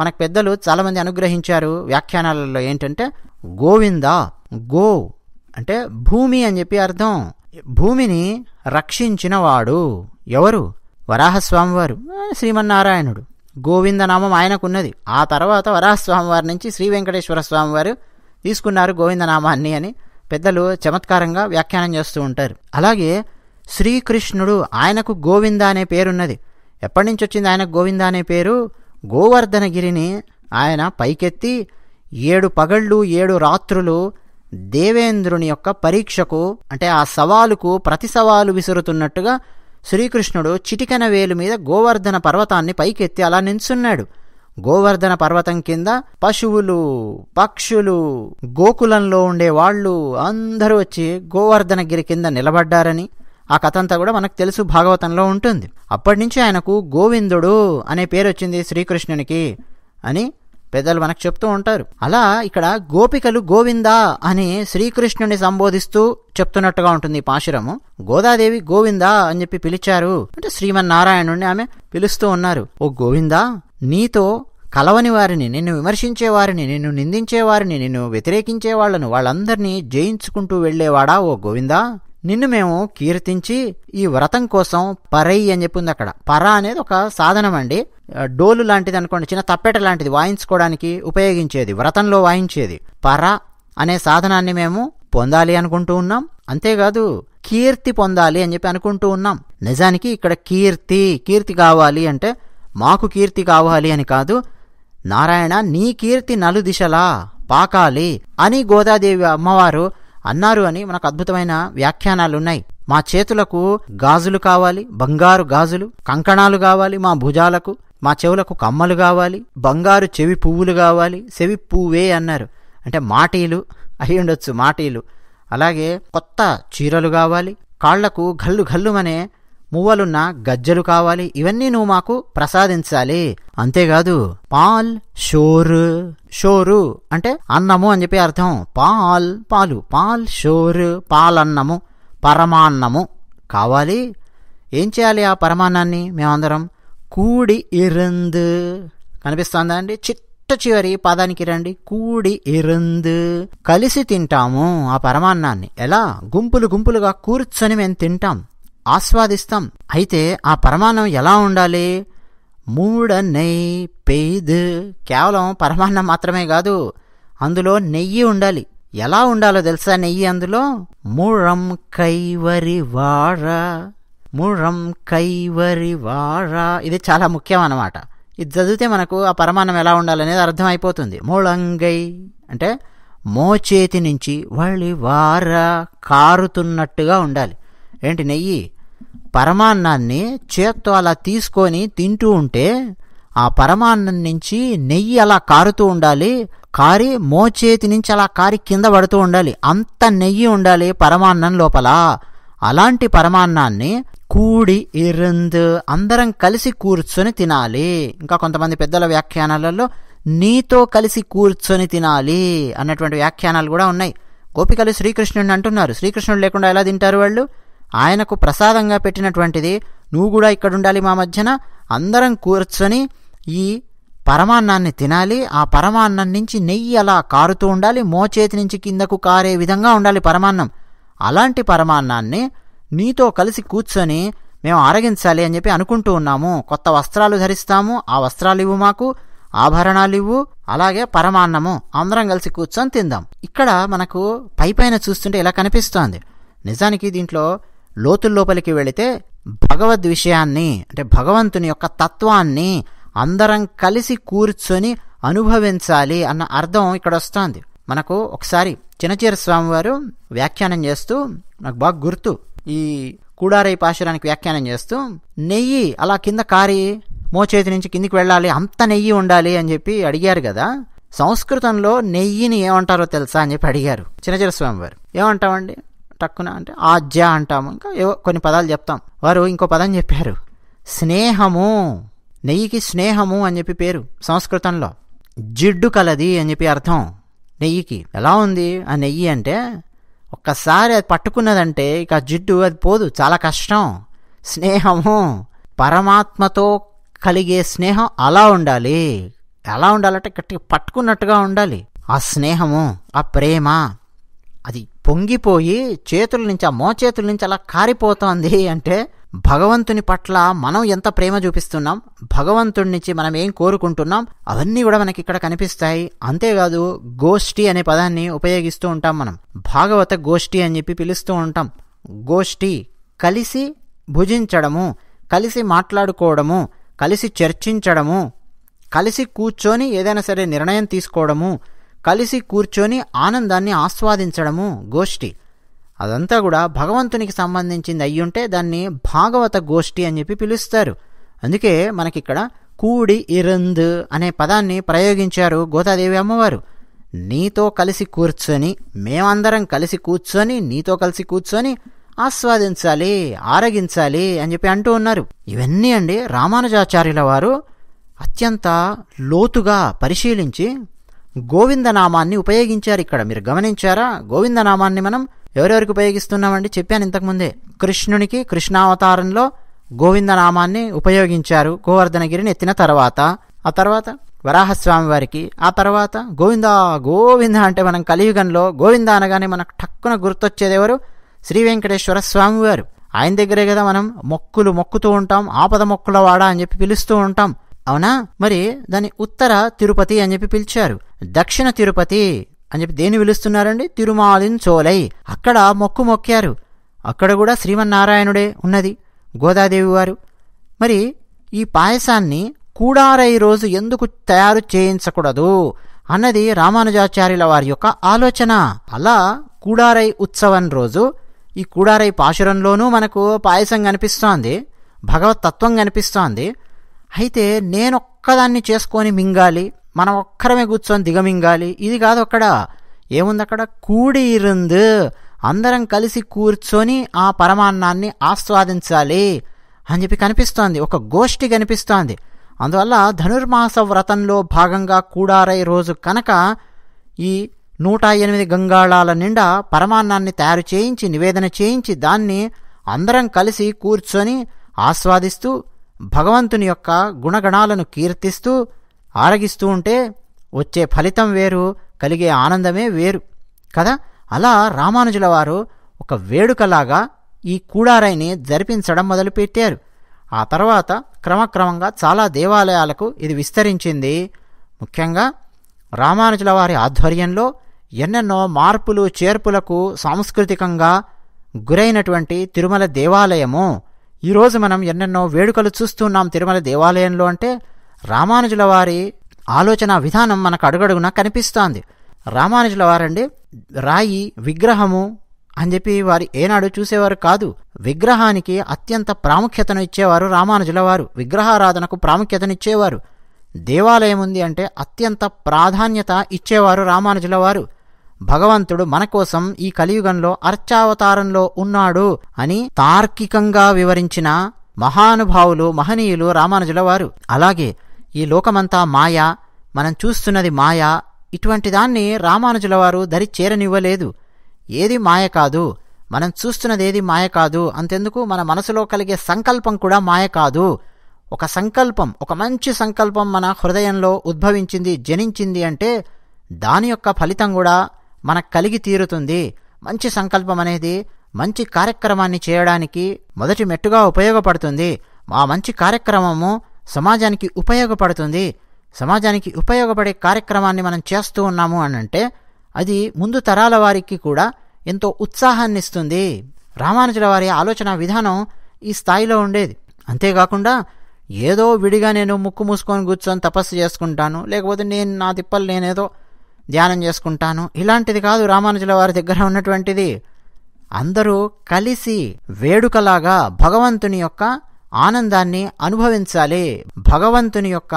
మనకు పెద్దలు చాలామంది అనుగ్రహించారు వ్యాఖ్యానాలలో ఏంటంటే గోవింద గో అంటే భూమి అని చెప్పి అర్థం భూమిని రక్షించినవాడు ఎవరు వరాహస్వామివారు శ్రీమన్నారాయణుడు గోవిందనామం ఆయనకున్నది ఆ తర్వాత వరాహస్వామివారి నుంచి శ్రీ వెంకటేశ్వర స్వామివారు తీసుకున్నారు గోవిందనామాన్ని అని పెద్దలు చమత్కారంగా వ్యాఖ్యానం చేస్తూ ఉంటారు అలాగే శ్రీకృష్ణుడు ఆయనకు గోవింద అనే పేరున్నది ఎప్పటి నుంచి వచ్చింది ఆయనకు గోవింద అనే పేరు గోవర్ధనగిరిని ఆయన పైకెత్తి ఏడు పగళ్ళు ఏడు రాత్రులు దేవేంద్రుని యొక్క పరీక్షకు అంటే ఆ సవాలుకు ప్రతి సవాలు విసురుతున్నట్టుగా శ్రీకృష్ణుడు చిటికన వేలు మీద గోవర్ధన పర్వతాన్ని పైకెత్తి అలా నించున్నాడు గోవర్ధన పర్వతం కింద పశువులు పక్షులు గోకులంలో ఉండే వాళ్ళు అందరూ వచ్చి గోవర్ధనగిరి కింద నిలబడ్డారని ఆ కథ అంతా కూడా మనకు తెలుసు భాగవతంలో ఉంటుంది అప్పటి నుంచి ఆయనకు గోవిందుడు అనే పేరు వచ్చింది శ్రీకృష్ణునికి అని పెద్దలు మనకు చెప్తూ ఉంటారు అలా ఇక్కడ గోపికలు గోవిందా అని శ్రీకృష్ణుని సంబోధిస్తూ చెప్తున్నట్టుగా ఉంటుంది పాశురము గోదాదేవి గోవిందా అని చెప్పి పిలిచారు అంటే శ్రీమన్నారాయణుడిని ఆమె పిలుస్తూ ఉన్నారు ఓ గోవిందా నీతో కలవని వారిని నిన్ను విమర్శించే వారిని నిన్ను నిందించే వారిని నిన్ను వ్యతిరేకించే వాళ్లను వాళ్ళందరినీ జయించుకుంటూ వెళ్లేవాడా ఓ గోవిందా నిన్ను మేము కీర్తించి ఈ వ్రతం కోసం పరై అని చెప్పింది అక్కడ పర అనేది ఒక సాధనం అండి డోలు లాంటిది అనుకోండి చిన్న తప్పెట లాంటిది వాయించుకోవడానికి ఉపయోగించేది వ్రతంలో వాయించేది పర అనే సాధనాన్ని మేము పొందాలి అనుకుంటూ ఉన్నాం అంతేకాదు కీర్తి పొందాలి అని చెప్పి అనుకుంటూ ఉన్నాం నిజానికి ఇక్కడ కీర్తి కీర్తి కావాలి అంటే మాకు కీర్తి కావాలి అని కాదు నారాయణ నీ కీర్తి నలు దిశలా పాకాలి అని గోదాదేవి అమ్మవారు అన్నారు అని మనకు అద్భుతమైన వ్యాఖ్యానాలు ఉన్నాయి మా చేతులకు గాజులు కావాలి బంగారు గాజులు కంకణాలు కావాలి మా భుజాలకు మా చెవులకు కమ్మలు కావాలి బంగారు చెవి పువ్వులు కావాలి చెవి పువ్వే అన్నారు అంటే మాటీలు అయి ఉండొచ్చు మాటీలు అలాగే కొత్త చీరలు కావాలి కాళ్లకు ఘల్లు గల్లుమనే మువ్వలున్నా గజ్జలు కావాలి ఇవన్నీ నువ్వు మాకు ప్రసాదించాలి అంతేకాదు పాల్ షోరు షోరు అంటే అన్నము అని చెప్పి అర్థం పాల్ పాలు పాల్ షోరు పాలన్నము పరమాన్నము కావాలి ఏం చేయాలి ఆ పరమాన్నాన్ని మేమందరం కూడి ఇరుందు కనిపిస్తుందా అండి చిట్ట చివరి పాదానికి రండి కూడి ఇరుందు కలిసి తింటాము ఆ పరమాన్నాన్ని ఎలా గుంపులు గుంపులుగా కూర్చొని మేము తింటాం ఆస్వాదిస్తాం అయితే ఆ పరమాన్నం ఎలా ఉండాలి మూడ నెయ్యి పెయిద్ కేవలం పరమాన్నం మాత్రమే కాదు అందులో నెయ్యి ఉండాలి ఎలా ఉండాలో తెలుసా నెయ్యి అందులో మూరం కైవరి వార మూరం కైవరి వార ఇది చాలా ముఖ్యం అన్నమాట ఇది చదివితే మనకు ఆ పరమాన్నం ఎలా ఉండాలనేది అర్థమైపోతుంది మూళంగై అంటే మోచేతి నుంచి వార కారుతున్నట్టుగా ఉండాలి ఏంటి నెయ్యి పరమాన్నాన్ని చేత్తో అలా తీసుకొని తింటూ ఉంటే ఆ పరమాన్నం నుంచి నెయ్యి అలా కారుతూ ఉండాలి కారి మోచేతి నుంచి అలా కారి కింద పడుతూ ఉండాలి అంత నెయ్యి ఉండాలి పరమాన్నం లోపల అలాంటి పరమాన్నాన్ని కూడి ఇరంద్ అందరం కలిసి కూర్చొని తినాలి ఇంకా కొంతమంది పెద్దల వ్యాఖ్యానాలలో నీతో కలిసి కూర్చొని తినాలి అన్నటువంటి వ్యాఖ్యానాలు కూడా ఉన్నాయి గోపికలు శ్రీకృష్ణుడిని అంటున్నారు శ్రీకృష్ణుడు లేకుండా ఎలా తింటారు వాళ్ళు ఆయనకు ప్రసాదంగా పెట్టినటువంటిది నువ్వు కూడా ఇక్కడుండాలి మా మధ్యన అందరం కూర్చొని ఈ పరమాన్నాన్ని తినాలి ఆ పరమాన్నం నుంచి నెయ్యి అలా కారుతూ ఉండాలి మోచేతి నుంచి కిందకు కారే విధంగా ఉండాలి పరమాన్నం అలాంటి పరమాన్నాన్ని నీతో కలిసి కూర్చొని మేము ఆరగించాలి అని చెప్పి అనుకుంటూ ఉన్నాము కొత్త వస్త్రాలు ధరిస్తాము ఆ వస్త్రాలు ఇవ్వు మాకు ఆభరణాలు ఇవ్వు అలాగే పరమాన్నము అందరం కలిసి కూర్చొని తిందాం ఇక్కడ మనకు పై చూస్తుంటే ఇలా కనిపిస్తోంది నిజానికి దీంట్లో లోతుల్లోపలికి వెళితే భగవద్ విషయాన్ని అంటే భగవంతుని యొక్క తత్వాన్ని అందరం కలిసి కూర్చొని అనుభవించాలి అన్న అర్థం ఇక్కడ వస్తుంది మనకు ఒకసారి చిన్నచీర స్వామివారు వ్యాఖ్యానం చేస్తూ నాకు బాగా గుర్తు ఈ కూడారై పాశురానికి వ్యాఖ్యానం చేస్తూ నెయ్యి అలా కింద కారి మోచేతి నుంచి కిందికి వెళ్ళాలి అంత నెయ్యి ఉండాలి అని చెప్పి అడిగారు కదా సంస్కృతంలో నెయ్యిని ఏమంటారో తెలుసా అని చెప్పి అడిగారు చిన్నచిర స్వామివారు ఏమంటామండి టక్కున అంటే ఆజ్య అంటాము ఇంకా ఏవో కొన్ని పదాలు చెప్తాం వారు ఇంకో పదం చెప్పారు స్నేహము నెయ్యికి స్నేహము అని చెప్పి పేరు సంస్కృతంలో జిడ్డు కలది అని చెప్పి అర్థం నెయ్యికి ఎలా ఉంది ఆ నెయ్యి అంటే ఒక్కసారి అది పట్టుకున్నదంటే ఇక జిడ్డు అది పోదు చాలా కష్టం స్నేహము పరమాత్మతో కలిగే స్నేహం అలా ఉండాలి ఎలా ఉండాలంటే గట్టిగా పట్టుకున్నట్టుగా ఉండాలి ఆ స్నేహము ఆ ప్రేమ అది పొంగిపోయి చేతుల నుంచి ఆ మోచేతుల నుంచి అలా కారిపోతోంది అంటే భగవంతుని పట్ల మనం ఎంత ప్రేమ చూపిస్తున్నాం భగవంతుడి నుంచి మనం ఏం కోరుకుంటున్నాం అవన్నీ కూడా మనకి ఇక్కడ కనిపిస్తాయి అంతేకాదు గోష్ఠి అనే పదాన్ని ఉపయోగిస్తూ ఉంటాం మనం భాగవత గోష్ఠి అని చెప్పి పిలుస్తూ ఉంటాం గోష్ఠి కలిసి భుజించడము కలిసి మాట్లాడుకోవడము కలిసి చర్చించడము కలిసి కూర్చొని ఏదైనా సరే నిర్ణయం తీసుకోవడము కలిసి కూర్చొని ఆనందాన్ని ఆస్వాదించడము గోష్ఠి అదంతా కూడా భగవంతునికి సంబంధించింది అయ్యుంటే దాన్ని భాగవత గోష్ఠి అని చెప్పి పిలుస్తారు అందుకే మనకిక్కడ కూడి ఇరంద్ అనే పదాన్ని ప్రయోగించారు గోదాదేవి అమ్మవారు నీతో కలిసి కూర్చొని మేమందరం కలిసి కూర్చొని నీతో కలిసి కూర్చొని ఆస్వాదించాలి ఆరగించాలి అని చెప్పి అంటూ ఉన్నారు ఇవన్నీ అండి రామానుజాచార్యుల వారు అత్యంత లోతుగా పరిశీలించి గోవిందనామాన్ని ఉపయోగించారు ఇక్కడ మీరు గమనించారా గోవిందనామాన్ని మనం ఎవరెవరికి ఉపయోగిస్తున్నామండి చెప్పాను ఇంతకుముందే కృష్ణునికి కృష్ణావతారంలో గోవిందనామాన్ని ఉపయోగించారు గోవర్ధనగిరిని ఎత్తిన తర్వాత ఆ తర్వాత వరాహస్వామి వారికి ఆ తర్వాత గోవింద గోవింద అంటే మనం కలియుగంలో గోవింద అనగానే మనకు ఠక్కున గుర్తొచ్చేది ఎవరు శ్రీ వెంకటేశ్వర స్వామివారు ఆయన దగ్గరే కదా మనం మొక్కులు మొక్కుతూ ఉంటాం ఆపద మొక్కుల వాడా అని చెప్పి పిలుస్తూ ఉంటాం అవునా మరి దాన్ని ఉత్తర తిరుపతి అని చెప్పి పిలిచారు దక్షిణ తిరుపతి అని చెప్పి దేని పిలుస్తున్నారండి తిరుమాలిన్ చోలై అక్కడ మొక్కు మొక్కారు అక్కడ కూడా శ్రీమన్నారాయణుడే ఉన్నది గోదాదేవి వారు మరి ఈ పాయసాన్ని కూడారై రోజు ఎందుకు తయారు చేయించకూడదు అన్నది రామానుజాచార్యుల వారి యొక్క ఆలోచన అలా కూడారై ఉత్సవం రోజు ఈ కూడారై పాశురంలోనూ మనకు పాయసం కనిపిస్తోంది భగవతత్వం కనిపిస్తోంది అయితే నేనొక్కదాన్ని చేసుకొని మింగాలి మనం ఒక్కరమే కూర్చొని దిగమింగాలి ఇది కాదు అక్కడ ఏముంది అక్కడ కూడి ఇరుందు అందరం కలిసి కూర్చొని ఆ పరమాన్నాన్ని ఆస్వాదించాలి అని చెప్పి కనిపిస్తోంది ఒక గోష్ఠి కనిపిస్తోంది అందువల్ల ధనుర్మాస వ్రతంలో భాగంగా కూడారై రోజు కనుక ఈ నూట ఎనిమిది గంగాళాల నిండా పరమాన్నాన్ని తయారు చేయించి నివేదన చేయించి దాన్ని అందరం కలిసి కూర్చొని ఆస్వాదిస్తూ భగవంతుని యొక్క గుణగణాలను కీర్తిస్తూ ఆరగిస్తూ ఉంటే వచ్చే ఫలితం వేరు కలిగే ఆనందమే వేరు కదా అలా రామానుజుల వారు ఒక వేడుకలాగా ఈ కూడారాయిని జరిపించడం మొదలుపెట్టారు ఆ తర్వాత క్రమక్రమంగా చాలా దేవాలయాలకు ఇది విస్తరించింది ముఖ్యంగా రామానుజుల వారి ఆధ్వర్యంలో ఎన్నెన్నో మార్పులు చేర్పులకు సాంస్కృతికంగా గురైనటువంటి తిరుమల దేవాలయము ఈరోజు మనం ఎన్నెన్నో వేడుకలు చూస్తున్నాం తిరుమల దేవాలయంలో అంటే రామానుజుల వారి ఆలోచన విధానం మనకు అడుగడుగున కనిపిస్తోంది రామానుజుల వారండి రాయి విగ్రహము అని చెప్పి వారు ఏనాడు చూసేవారు కాదు విగ్రహానికి అత్యంత ప్రాముఖ్యతను ఇచ్చేవారు రామానుజుల వారు విగ్రహారాధనకు ప్రాముఖ్యతనిచ్చేవారు దేవాలయం ఉంది అంటే అత్యంత ప్రాధాన్యత ఇచ్చేవారు రామానుజుల వారు భగవంతుడు మన కోసం ఈ కలియుగంలో అర్చావతారంలో ఉన్నాడు అని తార్కికంగా వివరించిన మహానుభావులు మహనీయులు రామానుజుల వారు అలాగే ఈ లోకమంతా మాయా మనం చూస్తున్నది మాయా ఇటువంటి దాన్ని రామానుజుల వారు దరి చేరనివ్వలేదు ఏది మాయ కాదు మనం చూస్తున్నది ఏది మాయ కాదు అంతెందుకు మన మనసులో కలిగే సంకల్పం కూడా మాయ కాదు ఒక సంకల్పం ఒక మంచి సంకల్పం మన హృదయంలో ఉద్భవించింది జనించింది అంటే దాని యొక్క ఫలితం కూడా మనకు కలిగి తీరుతుంది మంచి సంకల్పం అనేది మంచి కార్యక్రమాన్ని చేయడానికి మొదటి మెట్టుగా ఉపయోగపడుతుంది మా మంచి కార్యక్రమము సమాజానికి ఉపయోగపడుతుంది సమాజానికి ఉపయోగపడే కార్యక్రమాన్ని మనం చేస్తూ ఉన్నాము అనంటే అది ముందు తరాల వారికి కూడా ఎంతో ఉత్సాహాన్ని ఇస్తుంది రామానుజుల వారి ఆలోచన విధానం ఈ స్థాయిలో ఉండేది అంతేకాకుండా ఏదో విడిగా నేను ముక్కు మూసుకొని కూర్చొని తపస్సు చేసుకుంటాను లేకపోతే నేను నా తిప్పలు నేనేదో ధ్యానం చేసుకుంటాను ఇలాంటిది కాదు రామానుజుల వారి దగ్గర ఉన్నటువంటిది అందరూ కలిసి వేడుకలాగా భగవంతుని యొక్క ఆనందాన్ని అనుభవించాలి భగవంతుని యొక్క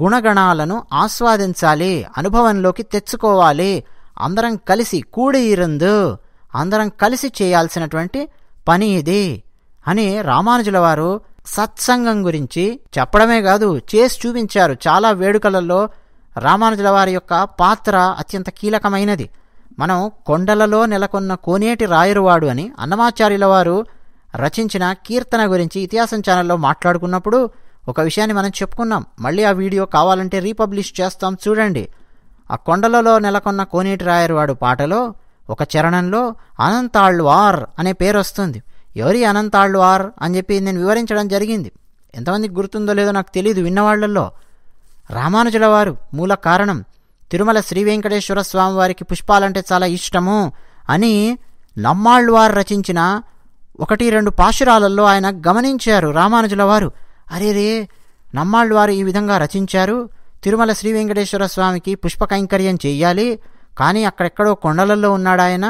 గుణగణాలను ఆస్వాదించాలి అనుభవంలోకి తెచ్చుకోవాలి అందరం కలిసి కూడి అందరం కలిసి చేయాల్సినటువంటి పని ఇది అని రామానుజుల వారు సత్సంగం గురించి చెప్పడమే కాదు చేసి చూపించారు చాలా వేడుకలలో రామానుజుల వారి యొక్క పాత్ర అత్యంత కీలకమైనది మనం కొండలలో నెలకొన్న కోనేటి రాయరువాడు అని అన్నమాచార్యుల వారు రచించిన కీర్తన గురించి ఇతిహాసం ఛానల్లో మాట్లాడుకున్నప్పుడు ఒక విషయాన్ని మనం చెప్పుకున్నాం మళ్ళీ ఆ వీడియో కావాలంటే రీపబ్లిష్ చేస్తాం చూడండి ఆ కొండలలో నెలకొన్న కోనేటి రాయరువాడు పాటలో ఒక చరణంలో ఆర్ అనే పేరు వస్తుంది ఎవరి ఆర్ అని చెప్పి నేను వివరించడం జరిగింది ఎంతమందికి గుర్తుందో లేదో నాకు తెలియదు విన్నవాళ్లలో రామానుజుల వారు మూల కారణం తిరుమల శ్రీవెంకటేశ్వర స్వామివారికి పుష్పాలంటే చాలా ఇష్టము అని వారు రచించిన ఒకటి రెండు పాశురాలలో ఆయన గమనించారు రామానుజుల వారు అరే రే నమ్మాళ్ళవారు ఈ విధంగా రచించారు తిరుమల శ్రీ స్వామికి పుష్ప కైంకర్యం చేయాలి కానీ అక్కడెక్కడో కొండలలో ఉన్నాడు ఆయన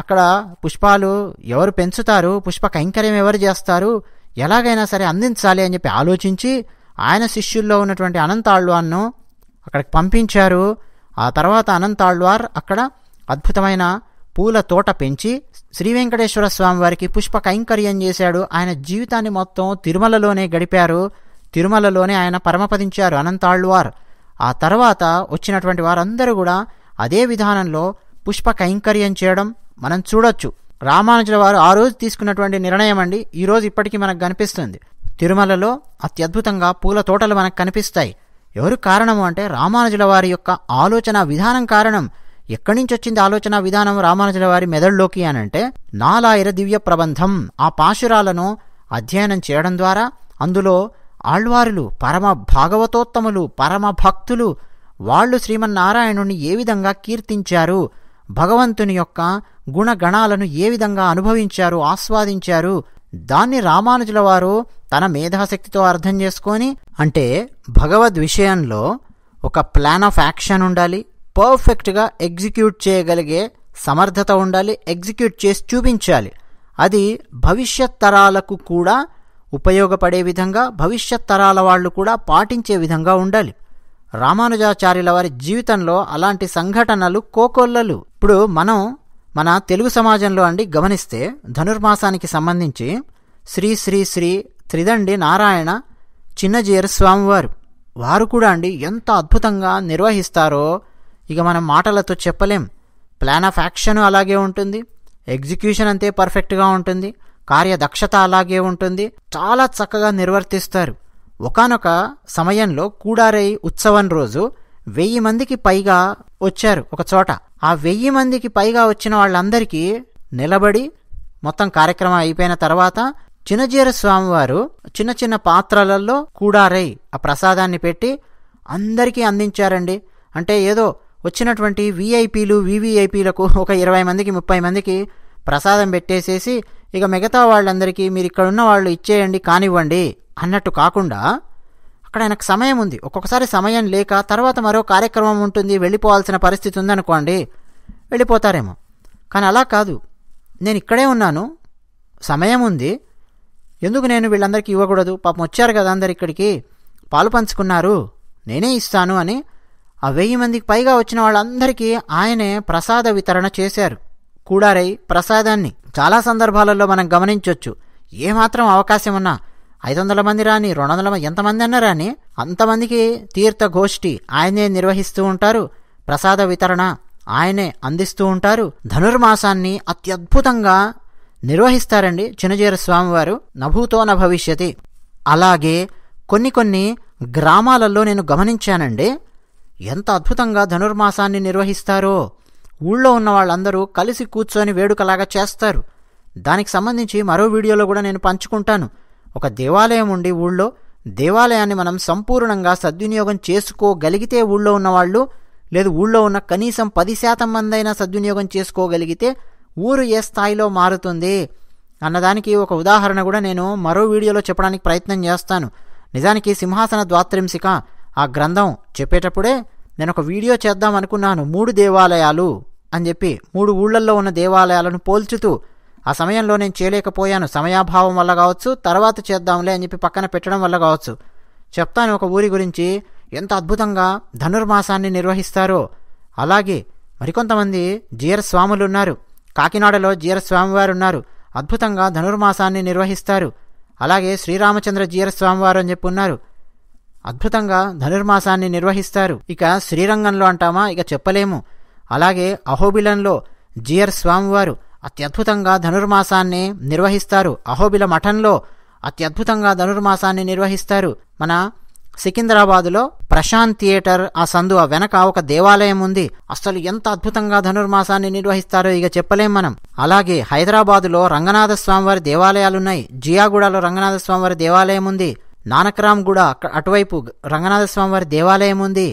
అక్కడ పుష్పాలు ఎవరు పెంచుతారు పుష్ప కైంకర్యం ఎవరు చేస్తారు ఎలాగైనా సరే అందించాలి అని చెప్పి ఆలోచించి ఆయన శిష్యుల్లో ఉన్నటువంటి అనంతాళ్వార్ను అక్కడికి పంపించారు ఆ తర్వాత అనంతాళ్వార్ అక్కడ అద్భుతమైన పూల తోట పెంచి శ్రీ వెంకటేశ్వర స్వామి వారికి పుష్ప కైంకర్యం చేశాడు ఆయన జీవితాన్ని మొత్తం తిరుమలలోనే గడిపారు తిరుమలలోనే ఆయన పరమపదించారు అనంతాళ్వార్ ఆ తర్వాత వచ్చినటువంటి వారందరూ కూడా అదే విధానంలో పుష్ప కైంకర్యం చేయడం మనం చూడొచ్చు రామానుజుల వారు ఆ రోజు తీసుకున్నటువంటి నిర్ణయం అండి ఈరోజు ఇప్పటికీ మనకు కనిపిస్తుంది తిరుమలలో అత్యద్భుతంగా పూల తోటలు మనకు కనిపిస్తాయి ఎవరు కారణము అంటే రామానుజుల వారి యొక్క ఆలోచన విధానం కారణం ఎక్కడి నుంచి వచ్చింది ఆలోచన విధానం రామానుజుల వారి మెదడులోకి అనంటే నాలాయిర దివ్య ప్రబంధం ఆ పాశురాలను అధ్యయనం చేయడం ద్వారా అందులో ఆళ్వారులు పరమ భాగవతోత్తములు పరమ భక్తులు వాళ్ళు శ్రీమన్నారాయణుణ్ణి ఏ విధంగా కీర్తించారు భగవంతుని యొక్క గుణగణాలను ఏ విధంగా అనుభవించారు ఆస్వాదించారు దాన్ని రామానుజుల వారు తన మేధాశక్తితో అర్థం చేసుకొని అంటే భగవద్ విషయంలో ఒక ప్లాన్ ఆఫ్ యాక్షన్ ఉండాలి పర్ఫెక్ట్గా ఎగ్జిక్యూట్ చేయగలిగే సమర్థత ఉండాలి ఎగ్జిక్యూట్ చేసి చూపించాలి అది భవిష్యత్ తరాలకు కూడా ఉపయోగపడే విధంగా భవిష్యత్ తరాల వాళ్ళు కూడా పాటించే విధంగా ఉండాలి రామానుజాచార్యుల వారి జీవితంలో అలాంటి సంఘటనలు కోకొల్లలు ఇప్పుడు మనం మన తెలుగు సమాజంలో అండి గమనిస్తే ధనుర్మాసానికి సంబంధించి శ్రీ శ్రీ శ్రీ త్రిదండి నారాయణ చిన్నజీర స్వామివారు వారు కూడా అండి ఎంత అద్భుతంగా నిర్వహిస్తారో ఇక మనం మాటలతో చెప్పలేం ప్లాన్ ఆఫ్ యాక్షన్ అలాగే ఉంటుంది ఎగ్జిక్యూషన్ అంతే పర్ఫెక్ట్గా ఉంటుంది కార్యదక్షత అలాగే ఉంటుంది చాలా చక్కగా నిర్వర్తిస్తారు ఒకనొక సమయంలో కూడారై ఉత్సవం రోజు వెయ్యి మందికి పైగా వచ్చారు ఒక చోట ఆ వెయ్యి మందికి పైగా వచ్చిన వాళ్ళందరికీ నిలబడి మొత్తం కార్యక్రమం అయిపోయిన తర్వాత చిన్నజీర స్వామివారు చిన్న చిన్న పాత్రలలో కూడారై ఆ ప్రసాదాన్ని పెట్టి అందరికీ అందించారండి అంటే ఏదో వచ్చినటువంటి విఐపీలు వివిఐపీలకు ఒక ఇరవై మందికి ముప్పై మందికి ప్రసాదం పెట్టేసేసి ఇక మిగతా వాళ్ళందరికీ మీరు ఇక్కడున్న వాళ్ళు ఇచ్చేయండి కానివ్వండి అన్నట్టు కాకుండా అక్కడ ఆయనకు సమయం ఉంది ఒక్కొక్కసారి సమయం లేక తర్వాత మరో కార్యక్రమం ఉంటుంది వెళ్ళిపోవాల్సిన పరిస్థితి ఉందనుకోండి వెళ్ళిపోతారేమో కానీ అలా కాదు నేను ఇక్కడే ఉన్నాను సమయం ఉంది ఎందుకు నేను వీళ్ళందరికీ ఇవ్వకూడదు పాపం వచ్చారు కదా అందరు ఇక్కడికి పాలు పంచుకున్నారు నేనే ఇస్తాను అని ఆ వెయ్యి మందికి పైగా వచ్చిన వాళ్ళందరికీ ఆయనే ప్రసాద వితరణ చేశారు కూడారై ప్రసాదాన్ని చాలా సందర్భాలలో మనం గమనించవచ్చు ఏమాత్రం అవకాశం ఉన్నా ఐదు వందల మంది రాని రెండు వందల ఎంతమంది అన్నా రాని అంతమందికి తీర్థగోష్ఠి ఆయనే నిర్వహిస్తూ ఉంటారు ప్రసాద వితరణ ఆయనే అందిస్తూ ఉంటారు ధనుర్మాసాన్ని అత్యద్భుతంగా నిర్వహిస్తారండి చినజీర స్వామివారు నభూతోన భవిష్యతి అలాగే కొన్ని కొన్ని గ్రామాలలో నేను గమనించానండి ఎంత అద్భుతంగా ధనుర్మాసాన్ని నిర్వహిస్తారో ఊళ్ళో ఉన్న వాళ్ళందరూ కలిసి కూర్చొని వేడుకలాగా చేస్తారు దానికి సంబంధించి మరో వీడియోలో కూడా నేను పంచుకుంటాను ఒక దేవాలయం ఉండి ఊళ్ళో దేవాలయాన్ని మనం సంపూర్ణంగా సద్వినియోగం చేసుకోగలిగితే ఊళ్ళో ఉన్నవాళ్ళు లేదు ఊళ్ళో ఉన్న కనీసం పది శాతం మందైనా సద్వినియోగం చేసుకోగలిగితే ఊరు ఏ స్థాయిలో మారుతుంది అన్నదానికి ఒక ఉదాహరణ కూడా నేను మరో వీడియోలో చెప్పడానికి ప్రయత్నం చేస్తాను నిజానికి సింహాసన ద్వాత్రింశిక ఆ గ్రంథం చెప్పేటప్పుడే నేను ఒక వీడియో చేద్దాం అనుకున్నాను మూడు దేవాలయాలు అని చెప్పి మూడు ఊళ్ళల్లో ఉన్న దేవాలయాలను పోల్చుతూ ఆ సమయంలో నేను చేయలేకపోయాను సమయాభావం వల్ల కావచ్చు తర్వాత చేద్దాంలే అని చెప్పి పక్కన పెట్టడం వల్ల కావచ్చు చెప్తాను ఒక ఊరి గురించి ఎంత అద్భుతంగా ధనుర్మాసాన్ని నిర్వహిస్తారో అలాగే మరికొంతమంది జీర స్వాములు ఉన్నారు కాకినాడలో జీర స్వామివారు ఉన్నారు అద్భుతంగా ధనుర్మాసాన్ని నిర్వహిస్తారు అలాగే శ్రీరామచంద్ర జీర స్వామివారు అని చెప్పి ఉన్నారు అద్భుతంగా ధనుర్మాసాన్ని నిర్వహిస్తారు ఇక శ్రీరంగంలో అంటామా ఇక చెప్పలేము అలాగే అహోబిలంలో జీయర్ స్వామివారు అత్యద్భుతంగా ధనుర్మాసాన్ని నిర్వహిస్తారు అహోబిల మఠంలో అత్యద్భుతంగా ధనుర్మాసాన్ని నిర్వహిస్తారు మన సికింద్రాబాదులో ప్రశాంత్ థియేటర్ ఆ సందు ఆ వెనక ఒక దేవాలయం ఉంది అసలు ఎంత అద్భుతంగా ధనుర్మాసాన్ని నిర్వహిస్తారో ఇక చెప్పలేం మనం అలాగే హైదరాబాదులో రంగనాథ స్వామివారి దేవాలయాలున్నాయి జియాగూడలో రంగనాథ స్వామివారి దేవాలయం ఉంది నానక్రామ్ గూడ అటువైపు రంగనాథ స్వామివారి దేవాలయం ఉంది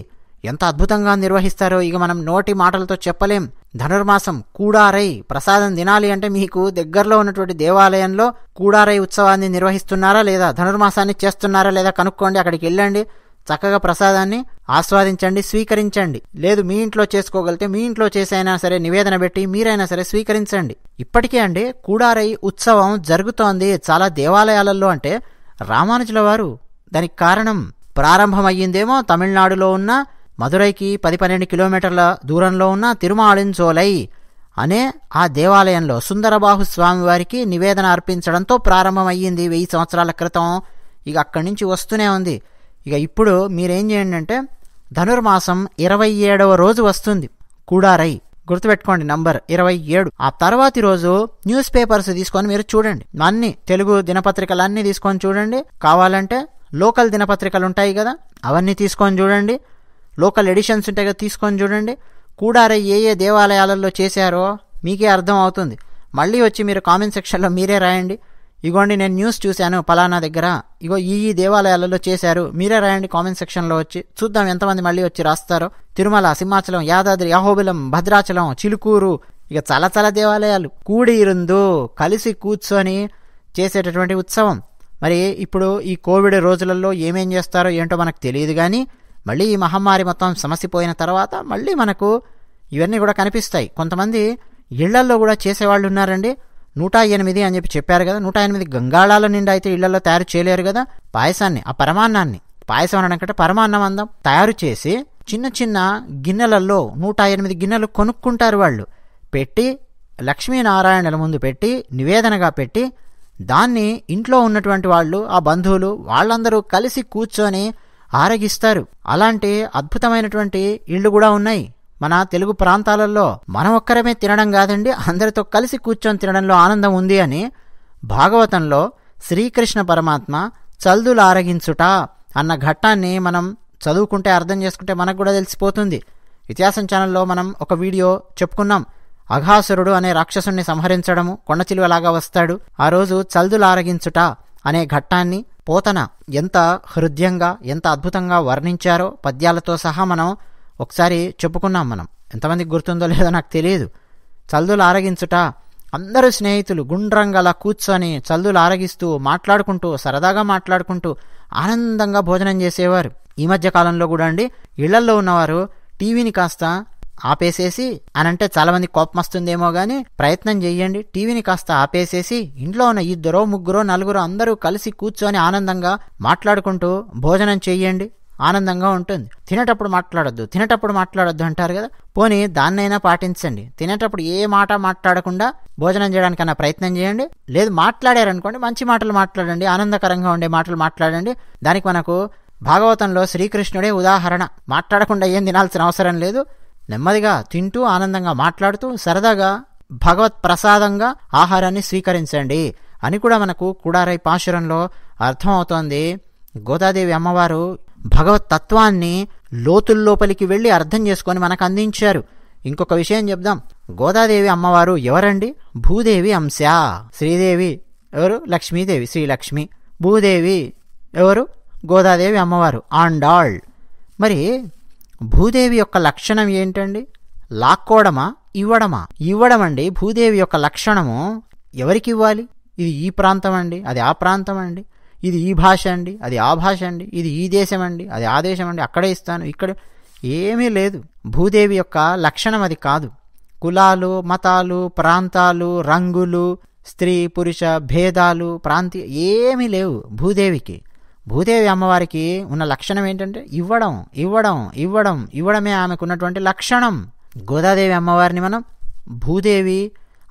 ఎంత అద్భుతంగా నిర్వహిస్తారో ఇక మనం నోటి మాటలతో చెప్పలేం ధనుర్మాసం కూడారై ప్రసాదం తినాలి అంటే మీకు దగ్గరలో ఉన్నటువంటి దేవాలయంలో కూడారై ఉత్సవాన్ని నిర్వహిస్తున్నారా లేదా ధనుర్మాసాన్ని చేస్తున్నారా లేదా కనుక్కోండి అక్కడికి వెళ్ళండి చక్కగా ప్రసాదాన్ని ఆస్వాదించండి స్వీకరించండి లేదు మీ ఇంట్లో చేసుకోగలిగితే మీ ఇంట్లో చేసైనా సరే నివేదన పెట్టి మీరైనా సరే స్వీకరించండి ఇప్పటికే అండి కూడారై ఉత్సవం జరుగుతోంది చాలా దేవాలయాలలో అంటే రామానుజుల వారు దానికి కారణం ప్రారంభమయ్యిందేమో తమిళనాడులో ఉన్న మదురైకి పది పన్నెండు కిలోమీటర్ల దూరంలో ఉన్న తిరుమాళించోలై అనే ఆ దేవాలయంలో సుందరబాహు స్వామివారికి నివేదన అర్పించడంతో ప్రారంభమయ్యింది వెయ్యి సంవత్సరాల క్రితం ఇక అక్కడి నుంచి వస్తూనే ఉంది ఇక ఇప్పుడు మీరేం చేయండి అంటే ధనుర్మాసం ఇరవై ఏడవ రోజు వస్తుంది కూడారై గుర్తుపెట్టుకోండి నంబర్ ఇరవై ఏడు ఆ తర్వాతి రోజు న్యూస్ పేపర్స్ తీసుకొని మీరు చూడండి అన్ని తెలుగు దినపత్రికలన్నీ తీసుకొని చూడండి కావాలంటే లోకల్ దినపత్రికలు ఉంటాయి కదా అవన్నీ తీసుకొని చూడండి లోకల్ ఎడిషన్స్ ఉంటాయి కదా తీసుకొని చూడండి కూడారే ఏ ఏ దేవాలయాలలో చేశారో మీకే అర్థం అవుతుంది మళ్ళీ వచ్చి మీరు కామెంట్ సెక్షన్లో మీరే రాయండి ఇగోండి నేను న్యూస్ చూశాను పలానా దగ్గర ఇగో ఈ ఈ దేవాలయాలలో చేశారు మీరే రాయండి కామెంట్ సెక్షన్లో వచ్చి చూద్దాం ఎంతమంది మళ్ళీ వచ్చి రాస్తారో తిరుమల సింహాచలం యాదాద్రి యహోబిలం భద్రాచలం చిలుకూరు ఇక చాలా చాలా దేవాలయాలు కూడి ఇరుందు కలిసి కూర్చొని చేసేటటువంటి ఉత్సవం మరి ఇప్పుడు ఈ కోవిడ్ రోజులలో ఏమేం చేస్తారో ఏంటో మనకు తెలియదు కానీ మళ్ళీ ఈ మహమ్మారి మొత్తం సమసిపోయిన తర్వాత మళ్ళీ మనకు ఇవన్నీ కూడా కనిపిస్తాయి కొంతమంది ఇళ్లల్లో కూడా చేసేవాళ్ళు ఉన్నారండి నూట ఎనిమిది అని చెప్పి చెప్పారు కదా నూట ఎనిమిది గంగాళాల నిండా అయితే ఇళ్లలో తయారు చేయలేరు కదా పాయసాన్ని ఆ పరమాన్నాన్ని పాయసం అనడం పరమాన్నం అందం తయారు చేసి చిన్న చిన్న గిన్నెలలో నూట ఎనిమిది గిన్నెలు కొనుక్కుంటారు వాళ్ళు పెట్టి లక్ష్మీనారాయణల ముందు పెట్టి నివేదనగా పెట్టి దాన్ని ఇంట్లో ఉన్నటువంటి వాళ్ళు ఆ బంధువులు వాళ్ళందరూ కలిసి కూర్చొని ఆరగిస్తారు అలాంటి అద్భుతమైనటువంటి ఇళ్ళు కూడా ఉన్నాయి మన తెలుగు ప్రాంతాలలో మనం ఒక్కరమే తినడం కాదండి అందరితో కలిసి కూర్చొని తినడంలో ఆనందం ఉంది అని భాగవతంలో శ్రీకృష్ణ పరమాత్మ చల్దులు ఆరగించుట అన్న ఘట్టాన్ని మనం చదువుకుంటే అర్థం చేసుకుంటే మనకు కూడా తెలిసిపోతుంది ఇతిహాసం ఛానల్లో మనం ఒక వీడియో చెప్పుకున్నాం అఘాసురుడు అనే రాక్షసుణ్ణి సంహరించడము కొండచిలువలాగా వస్తాడు ఆ రోజు చల్దులు ఆరగించుట అనే ఘట్టాన్ని పోతన ఎంత హృదయంగా ఎంత అద్భుతంగా వర్ణించారో పద్యాలతో సహా మనం ఒకసారి చెప్పుకున్నాం మనం ఎంతమందికి గుర్తుందో లేదో నాకు తెలియదు చల్దులు ఆరగించుట అందరూ స్నేహితులు అలా కూర్చొని చల్దులు ఆరగిస్తూ మాట్లాడుకుంటూ సరదాగా మాట్లాడుకుంటూ ఆనందంగా భోజనం చేసేవారు ఈ మధ్య కాలంలో కూడా అండి ఇళ్లల్లో ఉన్నవారు టీవీని కాస్త ఆపేసేసి అనంటే మంది కోపం వస్తుందేమో గాని ప్రయత్నం చేయండి టీవీని కాస్త ఆపేసేసి ఇంట్లో ఉన్న ఇద్దరో ముగ్గురో నలుగురో అందరూ కలిసి కూర్చొని ఆనందంగా మాట్లాడుకుంటూ భోజనం చేయండి ఆనందంగా ఉంటుంది తినేటప్పుడు మాట్లాడొద్దు తినేటప్పుడు మాట్లాడొద్దు అంటారు కదా పోనీ దాన్నైనా పాటించండి తినేటప్పుడు ఏ మాట మాట్లాడకుండా భోజనం చేయడానికన్నా ప్రయత్నం చేయండి లేదు మాట్లాడారనుకోండి మంచి మాటలు మాట్లాడండి ఆనందకరంగా ఉండే మాటలు మాట్లాడండి దానికి మనకు భాగవతంలో శ్రీకృష్ణుడే ఉదాహరణ మాట్లాడకుండా ఏం తినాల్సిన అవసరం లేదు నెమ్మదిగా తింటూ ఆనందంగా మాట్లాడుతూ సరదాగా భగవత్ ప్రసాదంగా ఆహారాన్ని స్వీకరించండి అని కూడా మనకు కుడారై పాశురంలో అర్థమవుతోంది గోదాదేవి అమ్మవారు భగవత్ తత్వాన్ని లోతుల్లోపలికి వెళ్ళి అర్థం చేసుకొని మనకు అందించారు ఇంకొక విషయం చెప్దాం గోదాదేవి అమ్మవారు ఎవరండి భూదేవి అంశ శ్రీదేవి ఎవరు లక్ష్మీదేవి శ్రీలక్ష్మి భూదేవి ఎవరు గోదాదేవి అమ్మవారు ఆండాళ్ మరి భూదేవి యొక్క లక్షణం ఏంటండి లాక్కోవడమా ఇవ్వడమా ఇవ్వడం అండి భూదేవి యొక్క లక్షణము ఎవరికి ఇవ్వాలి ఇది ఈ ప్రాంతం అండి అది ఆ ప్రాంతం అండి ఇది ఈ భాష అండి అది ఆ భాష అండి ఇది ఈ దేశం అండి అది ఆ దేశం అండి అక్కడే ఇస్తాను ఇక్కడ ఏమీ లేదు భూదేవి యొక్క లక్షణం అది కాదు కులాలు మతాలు ప్రాంతాలు రంగులు స్త్రీ పురుష భేదాలు ప్రాంతీయ ఏమీ లేవు భూదేవికి భూదేవి అమ్మవారికి ఉన్న లక్షణం ఏంటంటే ఇవ్వడం ఇవ్వడం ఇవ్వడం ఇవ్వడమే ఆమెకున్నటువంటి లక్షణం గోదాదేవి అమ్మవారిని మనం భూదేవి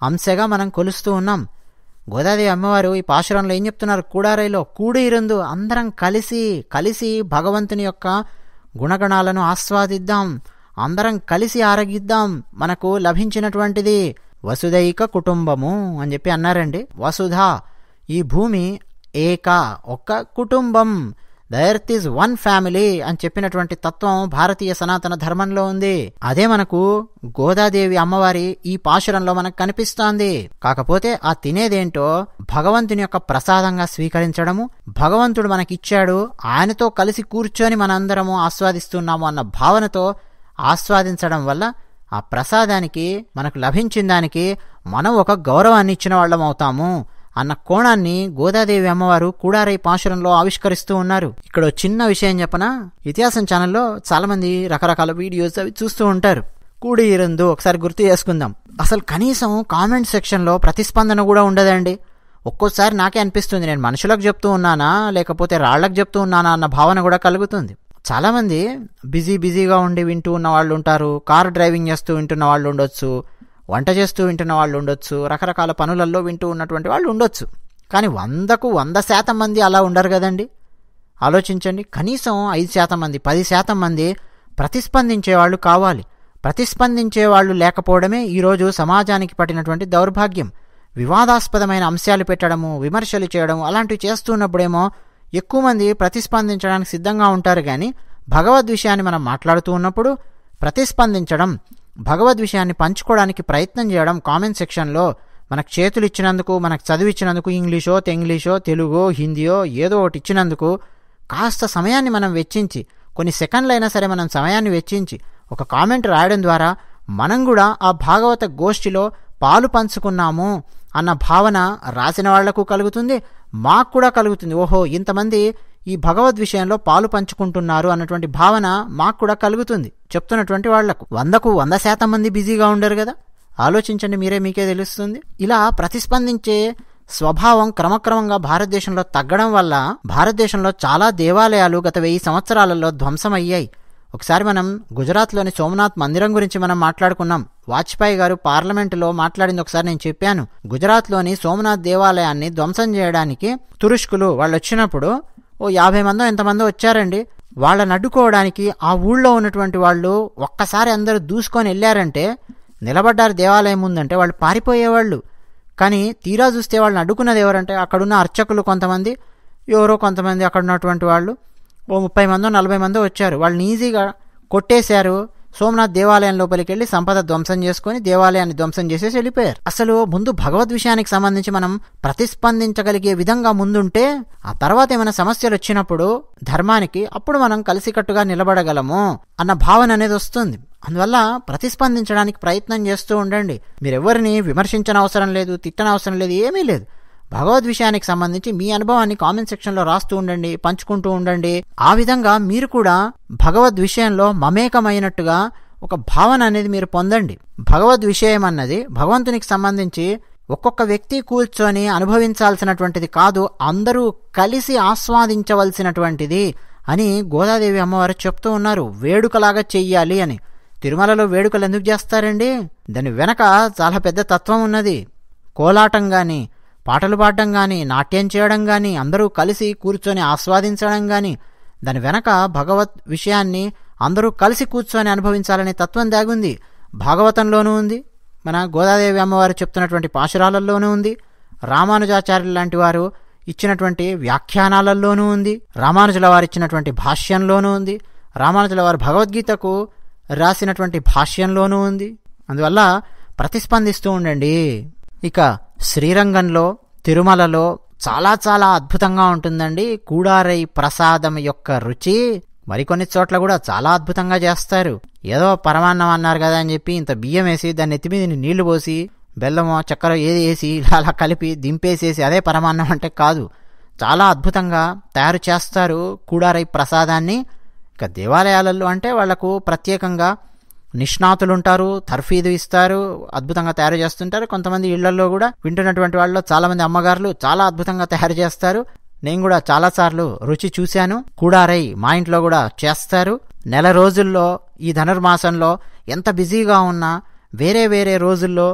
అంశగా మనం కొలుస్తూ ఉన్నాం గోదాదేవి అమ్మవారు ఈ పాశురంలో ఏం చెప్తున్నారు కూడారైలో కూడీరందు అందరం కలిసి కలిసి భగవంతుని యొక్క గుణగణాలను ఆస్వాదిద్దాం అందరం కలిసి ఆరగిద్దాం మనకు లభించినటువంటిది వసుదైక కుటుంబము అని చెప్పి అన్నారండి వసుధ ఈ భూమి ఏక ఒక్క కుటుంబం దెర్త్ ఈజ్ వన్ ఫ్యామిలీ అని చెప్పినటువంటి తత్వం భారతీయ సనాతన ధర్మంలో ఉంది అదే మనకు గోదాదేవి అమ్మవారి ఈ పాశురంలో మనకు కనిపిస్తోంది కాకపోతే ఆ తినేదేంటో భగవంతుని యొక్క ప్రసాదంగా స్వీకరించడము భగవంతుడు మనకిచ్చాడు ఆయనతో కలిసి కూర్చొని మనందరము ఆస్వాదిస్తున్నాము అన్న భావనతో ఆస్వాదించడం వల్ల ఆ ప్రసాదానికి మనకు లభించిన దానికి మనం ఒక గౌరవాన్ని ఇచ్చిన వాళ్ళం అవుతాము అన్న కోణాన్ని గోదాదేవి అమ్మవారు కూడారై పాశురంలో ఆవిష్కరిస్తూ ఉన్నారు ఇక్కడ చిన్న విషయం చెప్పన ఇతిహాసం ఛానల్లో చాలామంది రకరకాల వీడియోస్ అవి చూస్తూ ఉంటారు కూడి ఒకసారి గుర్తు చేసుకుందాం అసలు కనీసం కామెంట్ సెక్షన్లో ప్రతిస్పందన కూడా ఉండదండి ఒక్కోసారి నాకే అనిపిస్తుంది నేను మనుషులకు చెప్తూ ఉన్నానా లేకపోతే రాళ్లకు చెప్తూ ఉన్నానా అన్న భావన కూడా కలుగుతుంది చాలామంది బిజీ బిజీగా ఉండి వింటూ ఉన్న వాళ్ళు ఉంటారు కార్ డ్రైవింగ్ చేస్తూ వింటున్న వాళ్ళు ఉండొచ్చు వంట చేస్తూ వింటున్న వాళ్ళు ఉండొచ్చు రకరకాల పనులలో వింటూ ఉన్నటువంటి వాళ్ళు ఉండొచ్చు కానీ వందకు వంద శాతం మంది అలా ఉండరు కదండి ఆలోచించండి కనీసం ఐదు శాతం మంది పది శాతం మంది ప్రతిస్పందించేవాళ్ళు కావాలి ప్రతిస్పందించేవాళ్ళు లేకపోవడమే ఈరోజు సమాజానికి పట్టినటువంటి దౌర్భాగ్యం వివాదాస్పదమైన అంశాలు పెట్టడము విమర్శలు చేయడం అలాంటివి చేస్తున్నప్పుడేమో ఎక్కువ మంది ప్రతిస్పందించడానికి సిద్ధంగా ఉంటారు కానీ భగవద్ విషయాన్ని మనం మాట్లాడుతూ ఉన్నప్పుడు ప్రతిస్పందించడం భగవద్ విషయాన్ని పంచుకోవడానికి ప్రయత్నం చేయడం కామెంట్ సెక్షన్లో మనకు చేతులు ఇచ్చినందుకు మనకు చదివిచ్చినందుకు ఇంగ్లీషో తెంగ్లీషో తెలుగో హిందీయో ఏదో ఒకటి ఇచ్చినందుకు కాస్త సమయాన్ని మనం వెచ్చించి కొన్ని సెకండ్లైనా సరే మనం సమయాన్ని వెచ్చించి ఒక కామెంట్ రాయడం ద్వారా మనం కూడా ఆ భాగవత గోష్ఠిలో పాలు పంచుకున్నాము అన్న భావన రాసిన వాళ్లకు కలుగుతుంది మాకు కూడా కలుగుతుంది ఓహో ఇంతమంది ఈ భగవద్ విషయంలో పాలు పంచుకుంటున్నారు అన్నటువంటి భావన మాకు కూడా కలుగుతుంది చెప్తున్నటువంటి వాళ్లకు వందకు వంద శాతం మంది బిజీగా ఉండరు కదా ఆలోచించండి మీరే మీకే తెలుస్తుంది ఇలా ప్రతిస్పందించే స్వభావం క్రమక్రమంగా భారతదేశంలో తగ్గడం వల్ల భారతదేశంలో చాలా దేవాలయాలు గత వెయ్యి సంవత్సరాలలో ధ్వంసమయ్యాయి ఒకసారి మనం గుజరాత్లోని సోమనాథ్ మందిరం గురించి మనం మాట్లాడుకున్నాం వాజ్పేయి గారు పార్లమెంటులో మాట్లాడింది ఒకసారి నేను చెప్పాను గుజరాత్లోని సోమనాథ్ దేవాలయాన్ని ధ్వంసం చేయడానికి తురుష్కులు వాళ్ళు వచ్చినప్పుడు ఓ యాభై మందో ఎంతమందో వచ్చారండి వాళ్ళని అడ్డుకోవడానికి ఆ ఊళ్ళో ఉన్నటువంటి వాళ్ళు ఒక్కసారి అందరూ దూసుకొని వెళ్ళారంటే నిలబడ్డారు దేవాలయం ముందంటే వాళ్ళు పారిపోయేవాళ్ళు కానీ తీరా చూస్తే వాళ్ళని అడ్డుకున్నది ఎవరంటే అక్కడున్న అర్చకులు కొంతమంది ఎవరో కొంతమంది అక్కడ ఉన్నటువంటి వాళ్ళు ఓ ముప్పై మందో నలభై మందో వచ్చారు వాళ్ళని ఈజీగా కొట్టేశారు సోమనాథ్ దేవాలయం లోపలికి వెళ్ళి సంపద ధ్వంసం చేసుకుని దేవాలయాన్ని ధ్వంసం చేసేసి వెళ్ళిపోయారు అసలు ముందు భగవద్ విషయానికి సంబంధించి మనం ప్రతిస్పందించగలిగే విధంగా ముందుంటే ఆ తర్వాత ఏమైనా సమస్యలు వచ్చినప్పుడు ధర్మానికి అప్పుడు మనం కలిసికట్టుగా నిలబడగలము అన్న భావన అనేది వస్తుంది అందువల్ల ప్రతిస్పందించడానికి ప్రయత్నం చేస్తూ ఉండండి మీరెవరిని విమర్శించనవసరం లేదు తిట్టనవసరం లేదు ఏమీ లేదు భగవద్ విషయానికి సంబంధించి మీ అనుభవాన్ని కామెంట్ సెక్షన్లో రాస్తూ ఉండండి పంచుకుంటూ ఉండండి ఆ విధంగా మీరు కూడా భగవద్ విషయంలో మమేకమైనట్టుగా ఒక భావన అనేది మీరు పొందండి భగవద్ విషయం అన్నది భగవంతునికి సంబంధించి ఒక్కొక్క వ్యక్తి కూర్చొని అనుభవించాల్సినటువంటిది కాదు అందరూ కలిసి ఆస్వాదించవలసినటువంటిది అని గోదాదేవి అమ్మవారు చెప్తూ ఉన్నారు వేడుకలాగా చెయ్యాలి అని తిరుమలలో వేడుకలు ఎందుకు చేస్తారండి దాని వెనక చాలా పెద్ద తత్వం ఉన్నది కోలాటం కానీ పాటలు పాడడం కానీ నాట్యం చేయడం కానీ అందరూ కలిసి కూర్చొని ఆస్వాదించడం కానీ దాని వెనక భగవత్ విషయాన్ని అందరూ కలిసి కూర్చొని అనుభవించాలనే తత్వం దాగుంది భాగవతంలోనూ ఉంది మన గోదాదేవి అమ్మవారు చెప్తున్నటువంటి పాశురాలలోనూ ఉంది రామానుజాచార్యులు లాంటి వారు ఇచ్చినటువంటి వ్యాఖ్యానాలలోనూ ఉంది రామానుజుల వారు ఇచ్చినటువంటి భాష్యంలోనూ ఉంది రామానుజుల వారు భగవద్గీతకు రాసినటువంటి భాష్యంలోనూ ఉంది అందువల్ల ప్రతిస్పందిస్తూ ఉండండి ఇక శ్రీరంగంలో తిరుమలలో చాలా చాలా అద్భుతంగా ఉంటుందండి కూడారై ప్రసాదం యొక్క రుచి మరికొన్ని చోట్ల కూడా చాలా అద్భుతంగా చేస్తారు ఏదో పరమాన్నం అన్నారు కదా అని చెప్పి ఇంత బియ్యం వేసి దాన్ని ఎత్తిమీద నీళ్లు పోసి బెల్లమో చక్కెర ఏది వేసి అలా (laughs) కలిపి దింపేసేసి అదే పరమాన్నం అంటే కాదు చాలా అద్భుతంగా తయారు చేస్తారు కూడారై ప్రసాదాన్ని ఇక దేవాలయాలలో అంటే వాళ్లకు ప్రత్యేకంగా నిష్ణాతులుంటారు తర్ఫీదు ఇస్తారు అద్భుతంగా తయారు చేస్తుంటారు కొంతమంది ఇళ్లలో కూడా వింటున్నటువంటి వాళ్ళు చాలామంది అమ్మగారులు చాలా అద్భుతంగా తయారు చేస్తారు నేను కూడా చాలాసార్లు రుచి చూశాను కూడారై మా ఇంట్లో కూడా చేస్తారు నెల రోజుల్లో ఈ ధనుర్మాసంలో ఎంత బిజీగా ఉన్నా వేరే వేరే రోజుల్లో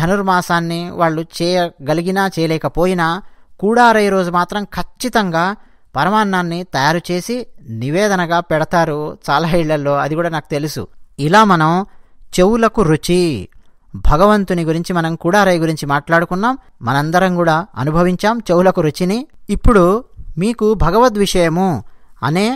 ధనుర్మాసాన్ని వాళ్ళు చేయగలిగినా చేయలేకపోయినా కూడారై రోజు మాత్రం ఖచ్చితంగా పరమాన్నాన్ని తయారు చేసి నివేదనగా పెడతారు చాలా ఇళ్లలో అది కూడా నాకు తెలుసు ఇలా మనం చెవులకు రుచి భగవంతుని గురించి మనం కూడా రై గురించి మాట్లాడుకున్నాం మనందరం కూడా అనుభవించాం చెవులకు రుచిని ఇప్పుడు మీకు భగవద్ విషయము అనే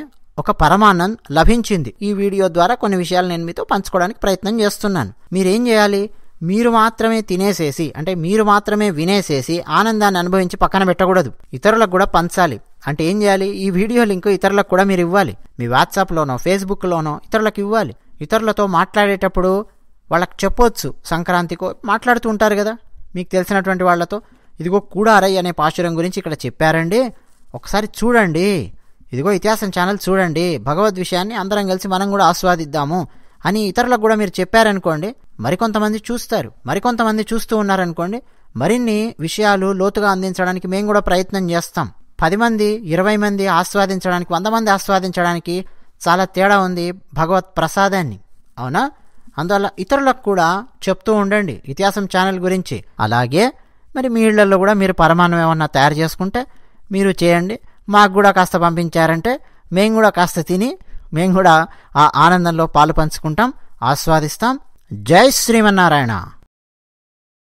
ఒక పరమానంద్ లభించింది ఈ వీడియో ద్వారా కొన్ని విషయాలు నేను మీతో పంచుకోవడానికి ప్రయత్నం చేస్తున్నాను మీరేం చేయాలి మీరు మాత్రమే తినేసేసి అంటే మీరు మాత్రమే వినేసేసి ఆనందాన్ని అనుభవించి పక్కన పెట్టకూడదు ఇతరులకు కూడా పంచాలి అంటే ఏం చేయాలి ఈ వీడియో లింక్ ఇతరులకు కూడా మీరు ఇవ్వాలి మీ వాట్సాప్లోనో ఫేస్బుక్లోనో ఇతరులకు ఇవ్వాలి ఇతరులతో మాట్లాడేటప్పుడు వాళ్ళకి చెప్పవచ్చు సంక్రాంతికో మాట్లాడుతూ ఉంటారు కదా మీకు తెలిసినటువంటి వాళ్ళతో ఇదిగో కూడారై అనే పాశురం గురించి ఇక్కడ చెప్పారండి ఒకసారి చూడండి ఇదిగో ఇతిహాసం ఛానల్ చూడండి భగవద్ విషయాన్ని అందరం కలిసి మనం కూడా ఆస్వాదిద్దాము అని ఇతరులకు కూడా మీరు చెప్పారనుకోండి మరికొంతమంది చూస్తారు మరికొంతమంది చూస్తూ ఉన్నారనుకోండి మరిన్ని విషయాలు లోతుగా అందించడానికి మేము కూడా ప్రయత్నం చేస్తాం పది మంది ఇరవై మంది ఆస్వాదించడానికి వంద మంది ఆస్వాదించడానికి చాలా తేడా ఉంది భగవత్ ప్రసాదాన్ని అవునా అందువల్ల ఇతరులకు కూడా చెప్తూ ఉండండి ఇతిహాసం ఛానల్ గురించి అలాగే మరి మీ ఇళ్లలో కూడా మీరు పరమాన్నం ఏమన్నా తయారు చేసుకుంటే మీరు చేయండి మాకు కూడా కాస్త పంపించారంటే మేము కూడా కాస్త తిని మేము కూడా ఆ ఆనందంలో పాలు పంచుకుంటాం ఆస్వాదిస్తాం జై శ్రీమన్నారాయణ